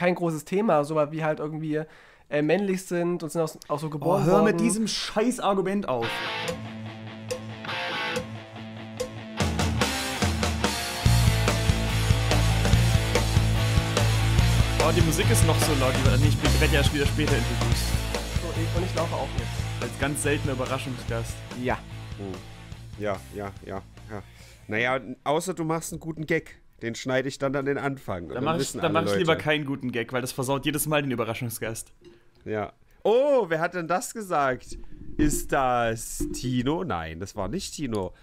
kein großes Thema, so weil wir halt irgendwie äh, männlich sind und sind auch, auch so oh, geboren. Oh, hör worden. mit diesem scheiß Argument auf. Oh, die Musik ist noch so laut. Nee, ich werde ja wieder später interviewt. So, und ich laufe auch jetzt. Als ganz seltener Überraschungsgast. Ja. Hm. Ja, ja, ja, ja. Naja, außer du machst einen guten Gag. Den schneide ich dann an den Anfang. Dann mache ich, dann mach ich lieber keinen guten Gag, weil das versaut jedes Mal den Überraschungsgast. Ja. Oh, wer hat denn das gesagt? Ist das Tino? Nein, das war nicht Tino.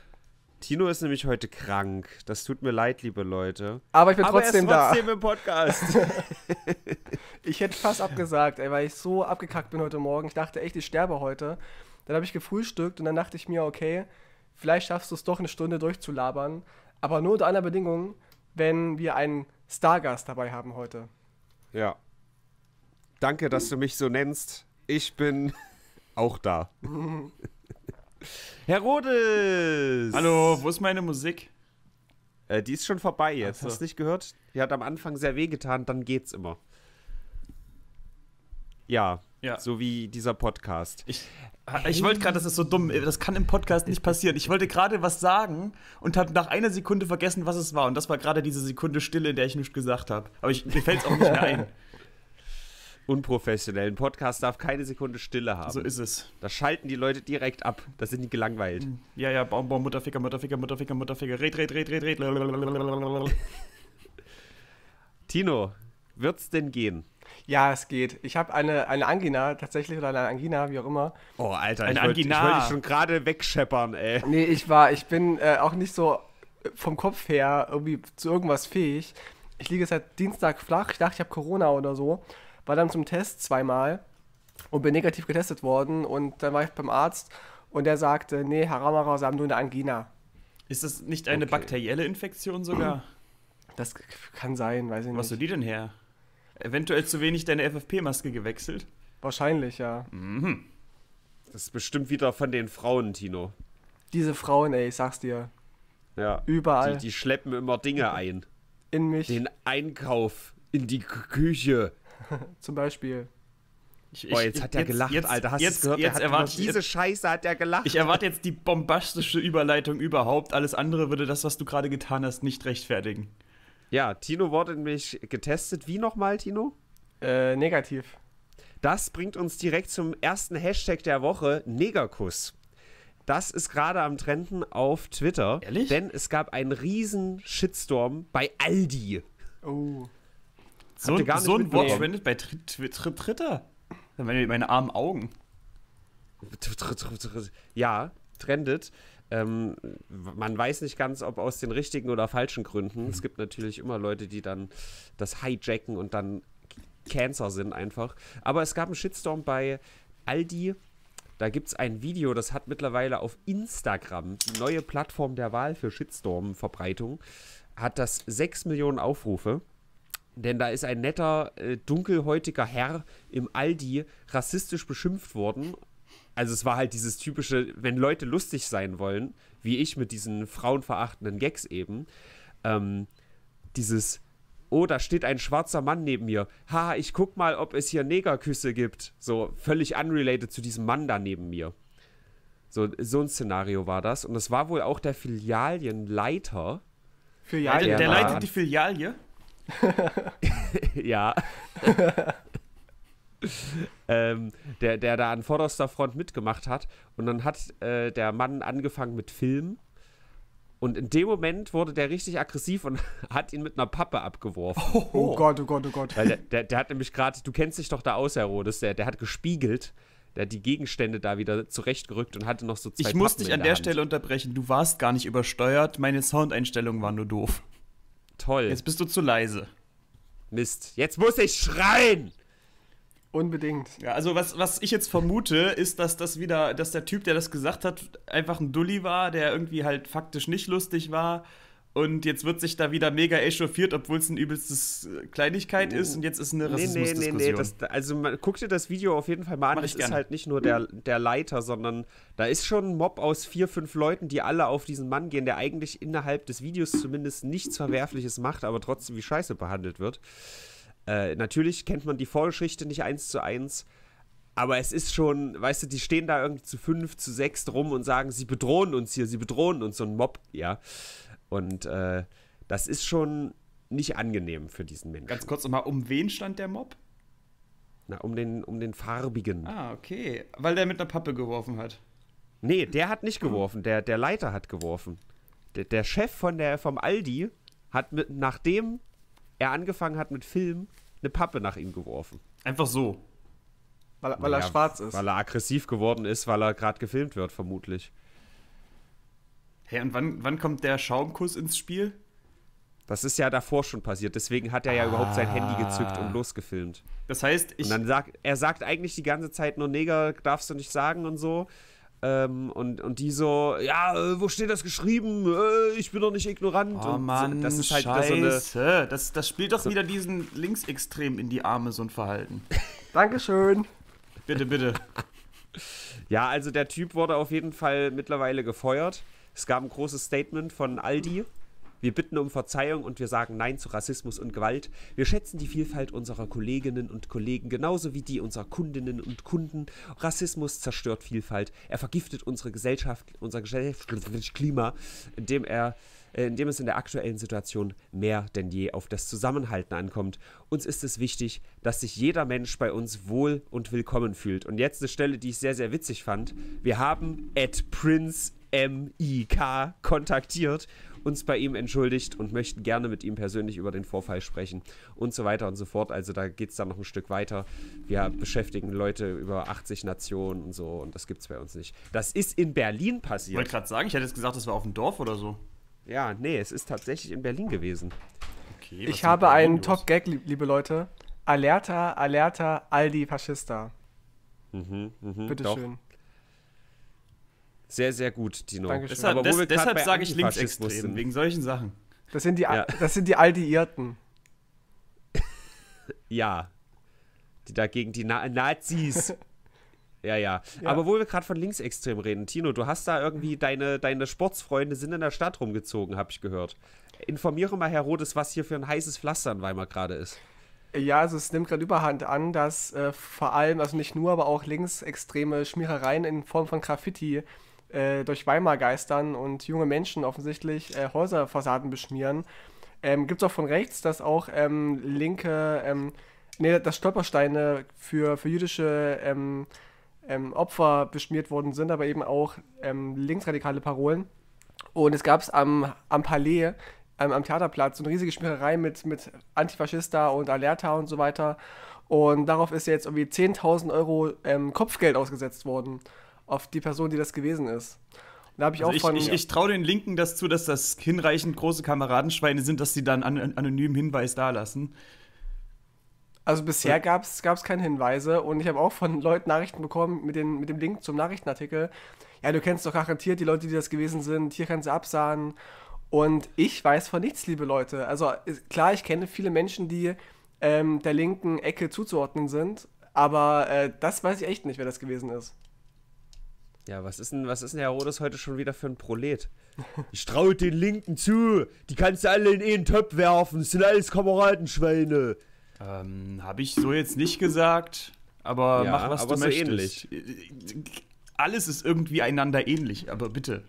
Tino ist nämlich heute krank. Das tut mir leid, liebe Leute. Aber ich bin Aber trotzdem, er ist trotzdem da. im Podcast. ich hätte fast abgesagt, ey, weil ich so abgekackt bin heute Morgen. Ich dachte echt, ich sterbe heute. Dann habe ich gefrühstückt und dann dachte ich mir, okay, vielleicht schaffst du es doch eine Stunde durchzulabern. Aber nur unter einer Bedingung, wenn wir einen Stargast dabei haben heute. Ja. Danke, dass du mich so nennst. Ich bin auch da. Herr Herodes! Hallo, wo ist meine Musik? Äh, die ist schon vorbei jetzt. Also. Hast du nicht gehört? Die hat am Anfang sehr wehgetan, dann geht's immer. Ja, ja. so wie dieser Podcast. Ich, Ah, ich wollte gerade, das ist so dumm, das kann im Podcast nicht passieren. Ich wollte gerade was sagen und habe nach einer Sekunde vergessen, was es war. Und das war gerade diese Sekunde Stille, in der ich nichts gesagt habe. Aber ich, mir fällt es auch nicht mehr ein. Unprofessionell. Ein Podcast darf keine Sekunde Stille haben. So ist es. Da schalten die Leute direkt ab. Da sind die gelangweilt. Hm. Ja, ja, Baum, Baum, Mutterficker, Mutterficker, Mutterficker, Mutterficker. Red, red, red, red, red. Tino, wird's denn gehen? Ja, es geht. Ich habe eine, eine Angina tatsächlich oder eine Angina, wie auch immer. Oh, Alter, eine ich wollte dich wollt schon gerade wegscheppern, ey. Nee, ich war, ich bin äh, auch nicht so äh, vom Kopf her irgendwie zu irgendwas fähig. Ich liege seit Dienstag flach. Ich dachte, ich habe Corona oder so. War dann zum Test zweimal und bin negativ getestet worden. Und dann war ich beim Arzt und der sagte, nee, Herr Ramara, Sie haben nur eine Angina. Ist das nicht eine okay. bakterielle Infektion sogar? Das kann sein, weiß ich nicht. Was soll die denn her? eventuell zu wenig deine FFP-Maske gewechselt? Wahrscheinlich, ja. Mhm. Das ist bestimmt wieder von den Frauen, Tino. Diese Frauen, ey, ich sag's dir. Ja. Überall. Die, die schleppen immer Dinge ein. In mich. Den Einkauf, in die Küche. Zum Beispiel. Ich, Boah, jetzt ich, hat er gelacht, jetzt, Alter. Hast du es gehört? Jetzt hat, erwarte, diese Scheiße hat er gelacht. Ich erwarte jetzt die bombastische Überleitung überhaupt. Alles andere würde das, was du gerade getan hast, nicht rechtfertigen. Ja, Tino wurde nämlich getestet. Wie nochmal, Tino? Äh, negativ. Das bringt uns direkt zum ersten Hashtag der Woche, Negerkuss. Das ist gerade am Trenden auf Twitter. Ehrlich? Denn es gab einen riesen Shitstorm bei Aldi. Oh. So, gar so ein Wort verwendet bei Twitter. Meine, meine armen Augen. Ja, trendet. Ähm, man weiß nicht ganz, ob aus den richtigen oder falschen Gründen. Es gibt natürlich immer Leute, die dann das hijacken und dann Cancer sind einfach. Aber es gab einen Shitstorm bei Aldi. Da gibt es ein Video, das hat mittlerweile auf Instagram, die neue Plattform der Wahl für Shitstorm-Verbreitung, hat das 6 Millionen Aufrufe. Denn da ist ein netter, äh, dunkelhäutiger Herr im Aldi rassistisch beschimpft worden also es war halt dieses typische, wenn Leute lustig sein wollen, wie ich mit diesen frauenverachtenden Gags eben, ähm, dieses, oh, da steht ein schwarzer Mann neben mir, ha, ich guck mal, ob es hier Negerküsse gibt, so völlig unrelated zu diesem Mann da neben mir. So, so ein Szenario war das. Und das war wohl auch der Filialienleiter. Filialien? Der, der leitet die Filialie? ja. ähm, der, der da an vorderster Front mitgemacht hat. Und dann hat äh, der Mann angefangen mit Filmen. Und in dem Moment wurde der richtig aggressiv und hat ihn mit einer Pappe abgeworfen. Oh, oh Gott, oh Gott, oh Gott. Weil der, der, der hat nämlich gerade, du kennst dich doch da aus, Herodes, der, der hat gespiegelt. Der hat die Gegenstände da wieder zurechtgerückt und hatte noch so zwei Ich Pappen muss dich an der, der Stelle unterbrechen. Du warst gar nicht übersteuert. Meine Soundeinstellungen waren nur doof. Toll. Jetzt bist du zu leise. Mist. Jetzt muss ich schreien! Unbedingt. Ja, also was, was ich jetzt vermute, ist, dass das wieder, dass der Typ, der das gesagt hat, einfach ein Dulli war, der irgendwie halt faktisch nicht lustig war. Und jetzt wird sich da wieder mega echauffiert, obwohl es ein übelstes äh, Kleinigkeit ist. Und jetzt ist eine Rassismusdiskussion. Nee, nee, nee, nee. Das, also man, guck dir das Video auf jeden Fall mal an. Es ist halt nicht nur der, der Leiter, sondern da ist schon ein Mob aus vier, fünf Leuten, die alle auf diesen Mann gehen, der eigentlich innerhalb des Videos zumindest nichts Verwerfliches macht, aber trotzdem wie scheiße behandelt wird. Äh, natürlich kennt man die Vorgeschichte nicht eins zu eins, aber es ist schon, weißt du, die stehen da irgendwie zu fünf, zu sechs rum und sagen, sie bedrohen uns hier, sie bedrohen uns, so ein Mob, ja. Und äh, das ist schon nicht angenehm für diesen Menschen. Ganz kurz nochmal, um wen stand der Mob? Na, um den, um den farbigen. Ah, okay. Weil der mit einer Pappe geworfen hat. Nee, der hat nicht geworfen, der, der Leiter hat geworfen. Der, der Chef von der, vom Aldi hat mit, nachdem er angefangen hat mit Film, eine Pappe nach ihm geworfen. Einfach so. Weil, weil naja, er schwarz ist. Weil er aggressiv geworden ist, weil er gerade gefilmt wird, vermutlich. Hey, und wann, wann kommt der Schaumkuss ins Spiel? Das ist ja davor schon passiert. Deswegen hat er ja ah. überhaupt sein Handy ah. gezückt und losgefilmt. Das heißt, ich. Und dann sagt, er sagt eigentlich die ganze Zeit nur Neger, darfst du nicht sagen und so. Ähm, und, und die so, ja, äh, wo steht das geschrieben? Äh, ich bin doch nicht ignorant. Oh und so, das ist halt Scheiße. Das, so eine, das, das spielt doch so wieder diesen Linksextrem in die Arme, so ein Verhalten. Dankeschön. Bitte, bitte. ja, also der Typ wurde auf jeden Fall mittlerweile gefeuert. Es gab ein großes Statement von Aldi. Wir bitten um Verzeihung und wir sagen Nein zu Rassismus und Gewalt. Wir schätzen die Vielfalt unserer Kolleginnen und Kollegen genauso wie die unserer Kundinnen und Kunden. Rassismus zerstört Vielfalt. Er vergiftet unsere Gesellschaft, unser Gesellschaftsklima, Klima, indem er äh, indem es in der aktuellen Situation mehr denn je auf das Zusammenhalten ankommt. Uns ist es wichtig, dass sich jeder Mensch bei uns wohl und willkommen fühlt. Und jetzt eine Stelle, die ich sehr, sehr witzig fand. Wir haben at Prince MIK kontaktiert uns bei ihm entschuldigt und möchten gerne mit ihm persönlich über den Vorfall sprechen und so weiter und so fort. Also da geht es dann noch ein Stück weiter. Wir beschäftigen Leute über 80 Nationen und so und das gibt es bei uns nicht. Das ist in Berlin passiert. Ich wollte gerade sagen, ich hätte jetzt gesagt, das war auf dem Dorf oder so. Ja, nee, es ist tatsächlich in Berlin gewesen. Okay, ich habe einen Top-Gag, liebe Leute. Alerta, Alerta, Aldi Faschista. Mhm, mhm, Bitteschön. Sehr, sehr gut, Tino. Dankeschön. Deshalb, des, deshalb sage ich linksextrem, wegen solchen Sachen. Das sind die, ja. das sind die Alliierten. ja. Die dagegen die Na Nazis. ja, ja, ja. Aber wo wir gerade von linksextrem reden, Tino, du hast da irgendwie deine, deine Sportsfreunde sind in der Stadt rumgezogen, habe ich gehört. Informiere mal, Herr Rodes, was hier für ein heißes Pflaster in Weimar gerade ist. Ja, also es nimmt gerade überhand an, dass äh, vor allem, also nicht nur, aber auch linksextreme Schmierereien in Form von Graffiti äh, durch Weimar geistern und junge Menschen offensichtlich äh, Häuserfassaden beschmieren. Ähm, Gibt es auch von rechts, dass auch ähm, linke, ähm, nee, dass Stolpersteine für, für jüdische ähm, ähm Opfer beschmiert worden sind, aber eben auch ähm, linksradikale Parolen. Und es gab es am, am Palais, am, ähm, am Theaterplatz, so eine riesige Schmiererei mit, mit Antifaschista und Alerta und so weiter. Und darauf ist jetzt irgendwie 10.000 Euro Kopfgeld ausgesetzt worden auf die Person, die das gewesen ist. Da habe ich also auch von. Ich, ich traue den Linken das zu, dass das hinreichend große Kameradenschweine sind, dass sie dann an, an anonymen Hinweis dalassen. Also bisher ja. gab es keine Hinweise und ich habe auch von Leuten Nachrichten bekommen mit, den, mit dem Link zum Nachrichtenartikel. Ja, du kennst doch garantiert die Leute, die das gewesen sind. Hier kannst du absahen. Und ich weiß von nichts, liebe Leute. Also äh, klar, ich kenne viele Menschen, die ähm, der linken Ecke zuzuordnen sind, aber äh, das weiß ich echt nicht, wer das gewesen ist. Ja, was ist denn, was ist denn Herodes heute schon wieder für ein Prolet? Ich traue den Linken zu. Die kannst du alle in einen Töpf werfen. Das sind alles Kameradenschweine. Ähm, habe ich so jetzt nicht gesagt, aber ja, mach was aber du so möchtest. Ähnlich. Alles ist irgendwie einander ähnlich, aber bitte.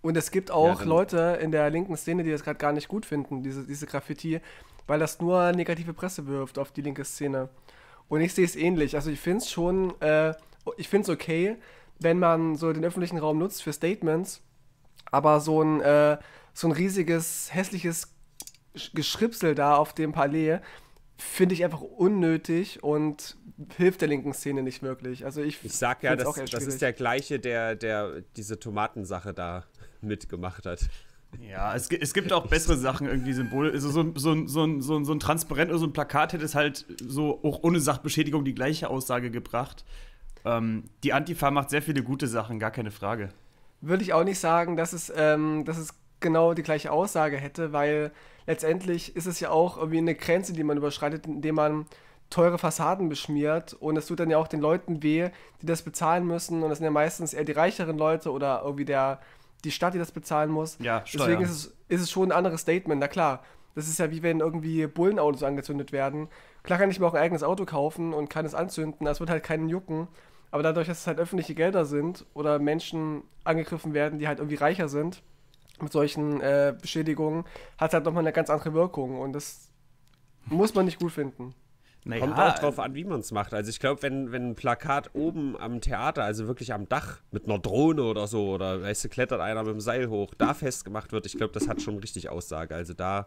Und es gibt auch ja, Leute in der linken Szene, die das gerade gar nicht gut finden, diese, diese Graffiti, weil das nur negative Presse wirft auf die linke Szene. Und ich sehe es ähnlich. Also ich finde es schon, äh, ich finde es okay, wenn man so den öffentlichen Raum nutzt für Statements, aber so ein, äh, so ein riesiges, hässliches Geschripsel da auf dem Palais finde ich einfach unnötig und hilft der linken Szene nicht wirklich. Also ich, ich sag ja, das, das ist der gleiche, der, der diese Tomatensache da mitgemacht hat. Ja, es, es gibt auch bessere Sachen irgendwie Symbole. Also so, so, so, so, so ein Transparent oder so ein Plakat hätte es halt so auch ohne Sachbeschädigung die gleiche Aussage gebracht. Ähm, die Antifa macht sehr viele gute Sachen, gar keine Frage. Würde ich auch nicht sagen, dass es, ähm, dass es genau die gleiche Aussage hätte, weil letztendlich ist es ja auch irgendwie eine Grenze, die man überschreitet, indem man teure Fassaden beschmiert und es tut dann ja auch den Leuten weh, die das bezahlen müssen und das sind ja meistens eher die reicheren Leute oder irgendwie der, die Stadt, die das bezahlen muss. Ja, Steuern. Deswegen ist es, ist es schon ein anderes Statement, na klar. Das ist ja wie wenn irgendwie Bullenautos angezündet werden. Klar kann ich mir auch ein eigenes Auto kaufen und kann es anzünden, das wird halt keinen jucken. Aber dadurch, dass es halt öffentliche Gelder sind oder Menschen angegriffen werden, die halt irgendwie reicher sind mit solchen äh, Beschädigungen, hat es halt nochmal eine ganz andere Wirkung. Und das muss man nicht gut finden. Naja, Kommt auch drauf also an, wie man es macht. Also ich glaube, wenn, wenn ein Plakat oben am Theater, also wirklich am Dach mit einer Drohne oder so, oder weißt du, klettert einer mit dem Seil hoch, da festgemacht wird, ich glaube, das hat schon richtig Aussage. Also da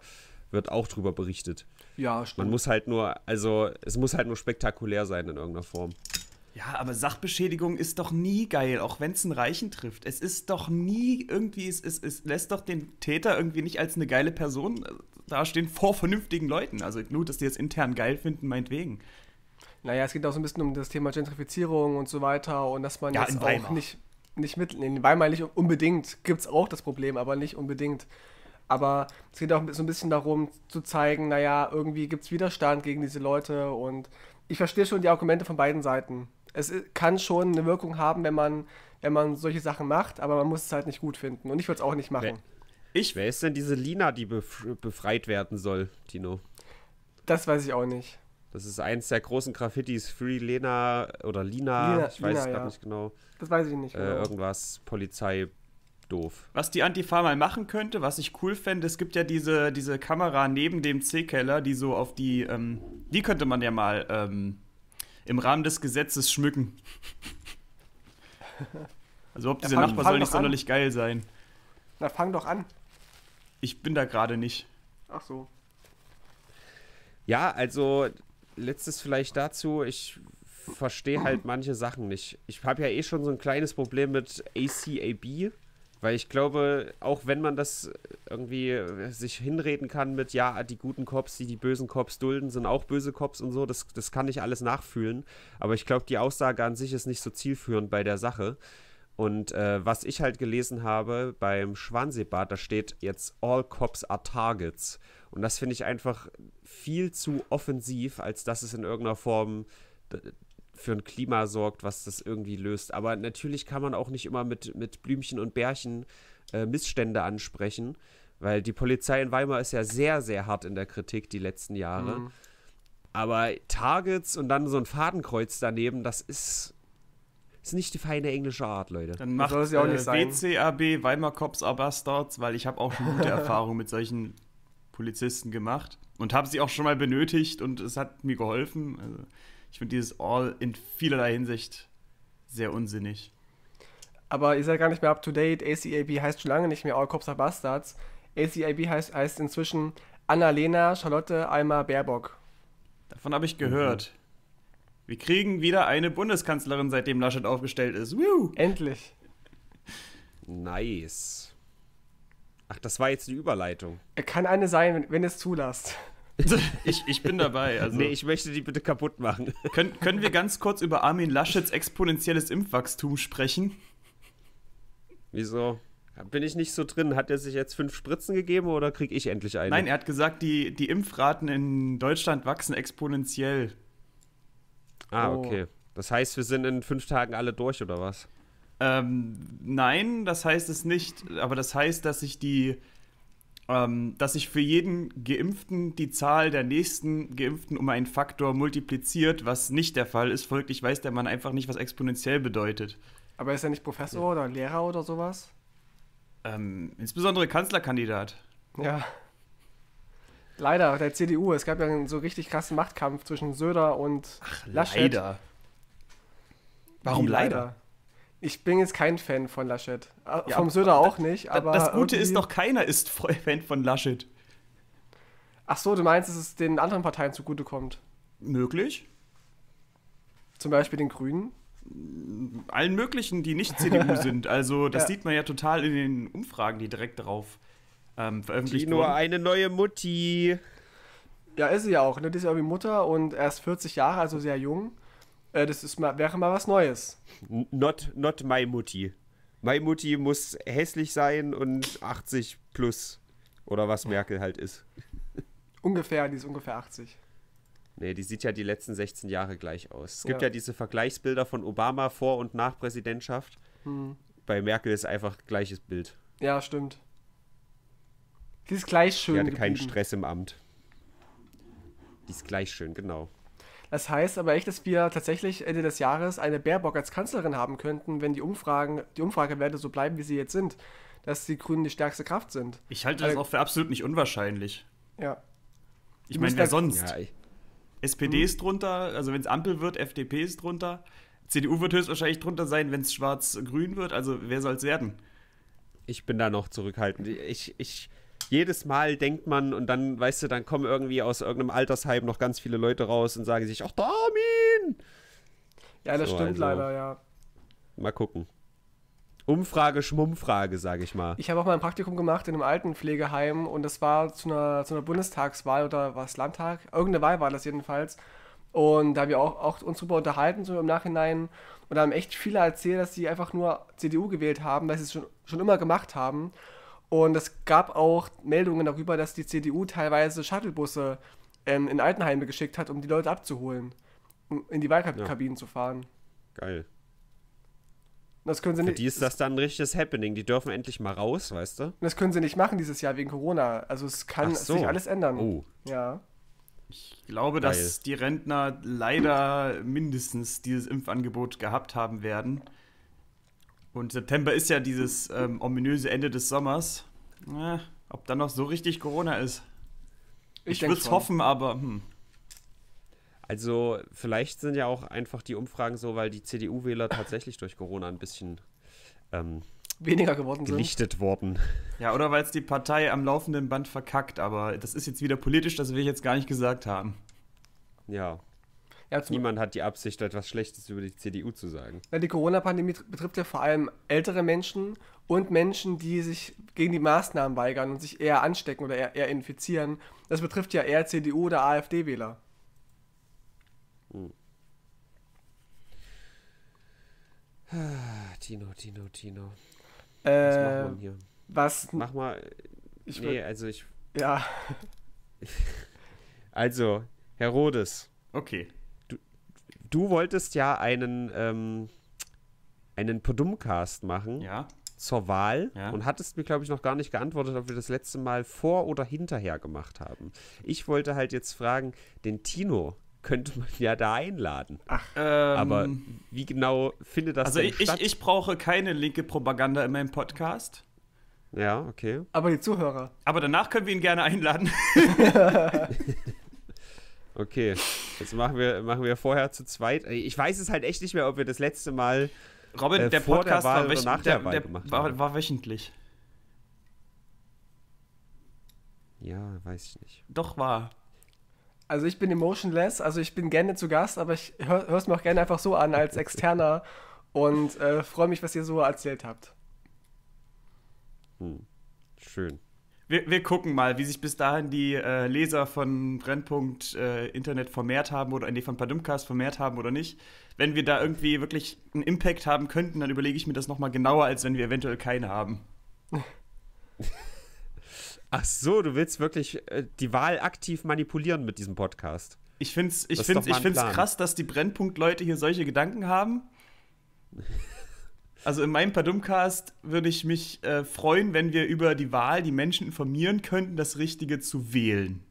wird auch drüber berichtet. Ja, stimmt. Man muss halt nur, also es muss halt nur spektakulär sein in irgendeiner Form. Ja, aber Sachbeschädigung ist doch nie geil, auch wenn es einen Reichen trifft. Es ist doch nie irgendwie, es, es, es lässt doch den Täter irgendwie nicht als eine geile Person äh, dastehen vor vernünftigen Leuten. Also nur, dass die es intern geil finden, meinetwegen. Naja, es geht auch so ein bisschen um das Thema Gentrifizierung und so weiter und dass man ja, jetzt auch nicht, nicht mit, in Weimar nicht unbedingt, gibt es auch das Problem, aber nicht unbedingt. Aber es geht auch so ein bisschen darum zu zeigen, naja, irgendwie gibt es Widerstand gegen diese Leute und ich verstehe schon die Argumente von beiden Seiten es kann schon eine Wirkung haben, wenn man, wenn man solche Sachen macht, aber man muss es halt nicht gut finden. Und ich würde es auch nicht machen. Ich, wer ist denn diese Lina, die bef befreit werden soll, Tino? Das weiß ich auch nicht. Das ist eins der großen Graffitis, Free Lena oder Lina, Lina ich weiß es gar ja. nicht genau. Das weiß ich nicht äh, genau. Äh, irgendwas, Polizei, doof. Was die Antifa mal machen könnte, was ich cool fände, es gibt ja diese, diese Kamera neben dem C-Keller, die so auf die, ähm, die könnte man ja mal ähm, im Rahmen des Gesetzes schmücken. Also ob dieser ja, Nachbar soll nicht sonderlich an. geil sein. Na, fang doch an. Ich bin da gerade nicht. Ach so. Ja, also letztes vielleicht dazu, ich verstehe halt manche Sachen nicht. Ich habe ja eh schon so ein kleines Problem mit ACAB. Weil ich glaube, auch wenn man das irgendwie äh, sich hinreden kann mit, ja, die guten Cops, die die bösen Cops dulden, sind auch böse Cops und so, das, das kann ich alles nachfühlen. Aber ich glaube, die Aussage an sich ist nicht so zielführend bei der Sache. Und äh, was ich halt gelesen habe beim Schwanseebad, da steht jetzt All Cops are Targets. Und das finde ich einfach viel zu offensiv, als dass es in irgendeiner Form für ein Klima sorgt, was das irgendwie löst. Aber natürlich kann man auch nicht immer mit, mit Blümchen und Bärchen äh, Missstände ansprechen, weil die Polizei in Weimar ist ja sehr, sehr hart in der Kritik die letzten Jahre. Mhm. Aber Targets und dann so ein Fadenkreuz daneben, das ist, ist nicht die feine englische Art, Leute. Dann macht das ja auch äh, nicht äh, BCAB, Weimar Cops are Bastards, weil ich habe auch schon gute Erfahrungen mit solchen Polizisten gemacht und habe sie auch schon mal benötigt und es hat mir geholfen. Also, ich finde dieses All in vielerlei Hinsicht sehr unsinnig. Aber ihr seid gar nicht mehr up to date. ACAB heißt schon lange nicht mehr All Cops are Bastards. ACAB heißt, heißt inzwischen Annalena Charlotte Alma Baerbock. Davon habe ich gehört. Wir kriegen wieder eine Bundeskanzlerin, seitdem Laschet aufgestellt ist. Woo! Endlich. Nice. Ach, das war jetzt die Überleitung. Er Kann eine sein, wenn, wenn es zulasst. Ich, ich bin dabei. Also. Nee, ich möchte die bitte kaputt machen. Können, können wir ganz kurz über Armin Laschets exponentielles Impfwachstum sprechen? Wieso? Bin ich nicht so drin? Hat er sich jetzt fünf Spritzen gegeben oder kriege ich endlich eine? Nein, er hat gesagt, die, die Impfraten in Deutschland wachsen exponentiell. Ah, oh. okay. Das heißt, wir sind in fünf Tagen alle durch oder was? Ähm, nein, das heißt es nicht. Aber das heißt, dass sich die ähm, dass sich für jeden Geimpften die Zahl der nächsten Geimpften um einen Faktor multipliziert, was nicht der Fall ist. Folglich weiß der Mann einfach nicht, was exponentiell bedeutet. Aber ist er nicht Professor ja. oder Lehrer oder sowas? Ähm, insbesondere Kanzlerkandidat. Ja. Leider, der CDU. Es gab ja einen so richtig krassen Machtkampf zwischen Söder und Ach, Laschet. Leider. Warum leider? leider? Ich bin jetzt kein Fan von Laschet. Äh, ja, Vom Söder auch nicht, aber. Das Gute ist doch, keiner ist Fan von Laschet. Ach so, du meinst, dass es den anderen Parteien zugutekommt? Möglich. Zum Beispiel den Grünen? Allen möglichen, die nicht CDU sind. Also, das ja. sieht man ja total in den Umfragen, die direkt darauf ähm, veröffentlicht Tino, wurden. eine neue Mutti. Ja, ist sie ja auch. Ne? Die ist ja irgendwie Mutter und erst 40 Jahre, also sehr jung. Äh, das ist mal, wäre mal was Neues. Not, not my Mutti. My Mutti muss hässlich sein und 80 plus. Oder was Merkel halt ist. Ungefähr, die ist ungefähr 80. Nee, die sieht ja die letzten 16 Jahre gleich aus. Es gibt ja, ja diese Vergleichsbilder von Obama vor und nach Präsidentschaft. Hm. Bei Merkel ist einfach gleiches Bild. Ja, stimmt. Die ist gleich schön. Die hatte geblieben. keinen Stress im Amt. Die ist gleich schön, genau. Das heißt aber echt, dass wir tatsächlich Ende des Jahres eine Baerbock als Kanzlerin haben könnten, wenn die Umfragen, die Umfragewerte so bleiben, wie sie jetzt sind, dass die Grünen die stärkste Kraft sind. Ich halte also, das auch für absolut nicht unwahrscheinlich. Ja. Ich meine, wer sonst? Ja, SPD hm. ist drunter, also wenn es Ampel wird, FDP ist drunter. CDU wird höchstwahrscheinlich drunter sein, wenn es schwarz-grün wird. Also wer soll es werden? Ich bin da noch zurückhaltend. Ich, ich, jedes Mal denkt man und dann, weißt du, dann kommen irgendwie aus irgendeinem Altersheim noch ganz viele Leute raus und sagen sich, ach, Darmin! Ja, das so, stimmt also, leider, ja. Mal gucken. Umfrage, Schmummfrage, sage ich mal. Ich habe auch mal ein Praktikum gemacht in einem alten Pflegeheim und das war zu einer, zu einer Bundestagswahl oder was Landtag? Irgendeine Wahl war das jedenfalls. Und da haben wir auch, auch uns drüber unterhalten, so im Nachhinein. Und da haben echt viele erzählt, dass sie einfach nur CDU gewählt haben, weil sie es schon, schon immer gemacht haben. Und es gab auch Meldungen darüber, dass die CDU teilweise Shuttlebusse ähm, in Altenheime geschickt hat, um die Leute abzuholen, um in die Wahlkabinen ja. zu fahren. Geil. Das können sie nicht. Für die ist das dann ein richtiges Happening. Die dürfen endlich mal raus, weißt du? Das können sie nicht machen dieses Jahr wegen Corona. Also es kann so. sich alles ändern. Oh. Ja. Ich glaube, Geil. dass die Rentner leider mindestens dieses Impfangebot gehabt haben werden. Und September ist ja dieses ähm, ominöse Ende des Sommers. Ja, ob dann noch so richtig Corona ist. Ich, ich würde es hoffen, aber. Hm. Also, vielleicht sind ja auch einfach die Umfragen so, weil die CDU-Wähler tatsächlich durch Corona ein bisschen ähm, weniger geworden sind. Gelichtet worden. Ja, oder weil es die Partei am laufenden Band verkackt, aber das ist jetzt wieder politisch, das will ich jetzt gar nicht gesagt haben. Ja, ja, Niemand hat die Absicht, etwas Schlechtes über die CDU zu sagen. Ja, die Corona-Pandemie betrifft ja vor allem ältere Menschen und Menschen, die sich gegen die Maßnahmen weigern und sich eher anstecken oder eher, eher infizieren. Das betrifft ja eher CDU oder AfD-Wähler. Hm. Ah, Tino, Tino, Tino. Äh, was wir denn äh, hier? Was? Mach mal. Ich nee, also ich. Ja. also, Herr Rodes. Okay du wolltest ja einen, ähm, einen Podumcast machen. Ja. Zur Wahl ja. und hattest mir, glaube ich, noch gar nicht geantwortet, ob wir das letzte Mal vor oder hinterher gemacht haben. Ich wollte halt jetzt fragen, den Tino könnte man ja da einladen. Ach, ähm, aber wie genau findet das also ich, statt? Also ich, ich brauche keine linke Propaganda in meinem Podcast. Ja, okay. Aber die Zuhörer. Aber danach können wir ihn gerne einladen. Okay, jetzt machen wir, machen wir vorher zu zweit. Äh, ich weiß es halt echt nicht mehr, ob wir das letzte Mal. Robin, äh, der Podcast der war, wöch der, der war, war, wöchentlich. Ja, weiß ich nicht. Doch war. Also ich bin emotionless, also ich bin gerne zu Gast, aber ich höre es mir auch gerne einfach so an als externer und äh, freue mich, was ihr so erzählt habt. Hm. Schön wir, wir, gucken mal, wie sich bis dahin die äh, Leser von Brennpunkt äh, Internet vermehrt haben oder nee, von Padumcast vermehrt haben oder nicht. Wenn wir da irgendwie wirklich einen Impact haben könnten, dann überlege ich mir das nochmal genauer, als wenn wir eventuell keine haben. Ach so, du willst wirklich äh, die Wahl aktiv manipulieren mit diesem Podcast. Ich finde es ich find's, krass, dass die Brennpunkt-Leute hier solche Gedanken haben. Also in meinem Padumcast würde ich mich äh, freuen, wenn wir über die Wahl die Menschen informieren könnten, das Richtige zu wählen.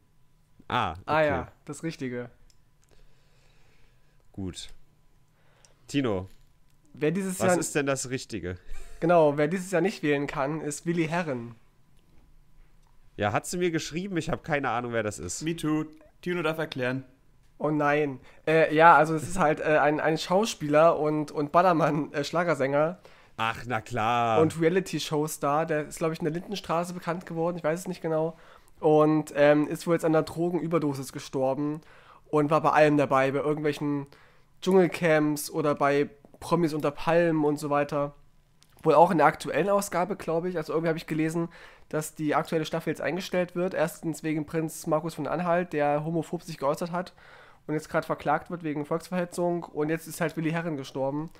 Ah, okay. ah ja, das Richtige. Gut. Tino. Wer dieses was Jahr, ist denn das Richtige? Genau, wer dieses Jahr nicht wählen kann, ist Willi Herren. Ja, hat sie mir geschrieben, ich habe keine Ahnung, wer das ist. Me too. Tino darf erklären. Oh nein. Äh, ja, also es ist halt äh, ein, ein Schauspieler und, und Ballermann, äh, Schlagersänger. Ach, na klar. Und Reality-Show-Star, der ist, glaube ich, in der Lindenstraße bekannt geworden, ich weiß es nicht genau. Und ähm, ist wohl jetzt an einer Drogenüberdosis gestorben und war bei allem dabei, bei irgendwelchen Dschungelcamps oder bei Promis unter Palmen und so weiter. Wohl auch in der aktuellen Ausgabe, glaube ich. Also irgendwie habe ich gelesen, dass die aktuelle Staffel jetzt eingestellt wird. Erstens wegen Prinz Markus von Anhalt, der homophob sich geäußert hat und jetzt gerade verklagt wird wegen Volksverhetzung und jetzt ist halt Willi Herren gestorben.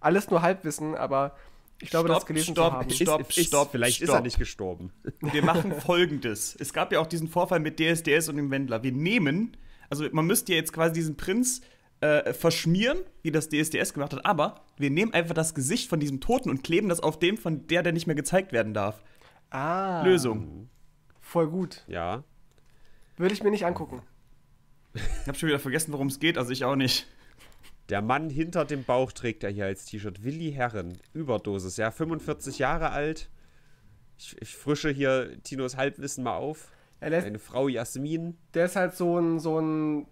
Alles nur Halbwissen, aber ich glaube, stopp, das gelesen stopp, zu haben. Stopp, ist, ist, stopp, vielleicht stopp. ist er nicht gestorben. Wir machen folgendes. Es gab ja auch diesen Vorfall mit DSDS und dem Wendler. Wir nehmen, also man müsste ja jetzt quasi diesen Prinz äh, verschmieren, wie das DSDS gemacht hat, aber wir nehmen einfach das Gesicht von diesem Toten und kleben das auf dem von der, der nicht mehr gezeigt werden darf. Ah. Lösung. Voll gut. Ja. Würde ich mir nicht angucken. Ich habe schon wieder vergessen, worum es geht, also ich auch nicht. Der Mann hinter dem Bauch trägt er hier als T-Shirt. Willi Herren, Überdosis, ja, 45 Jahre alt. Ich, ich frische hier Tinos Halbwissen mal auf. Eine Frau Jasmin. Der ist halt so ein, so ein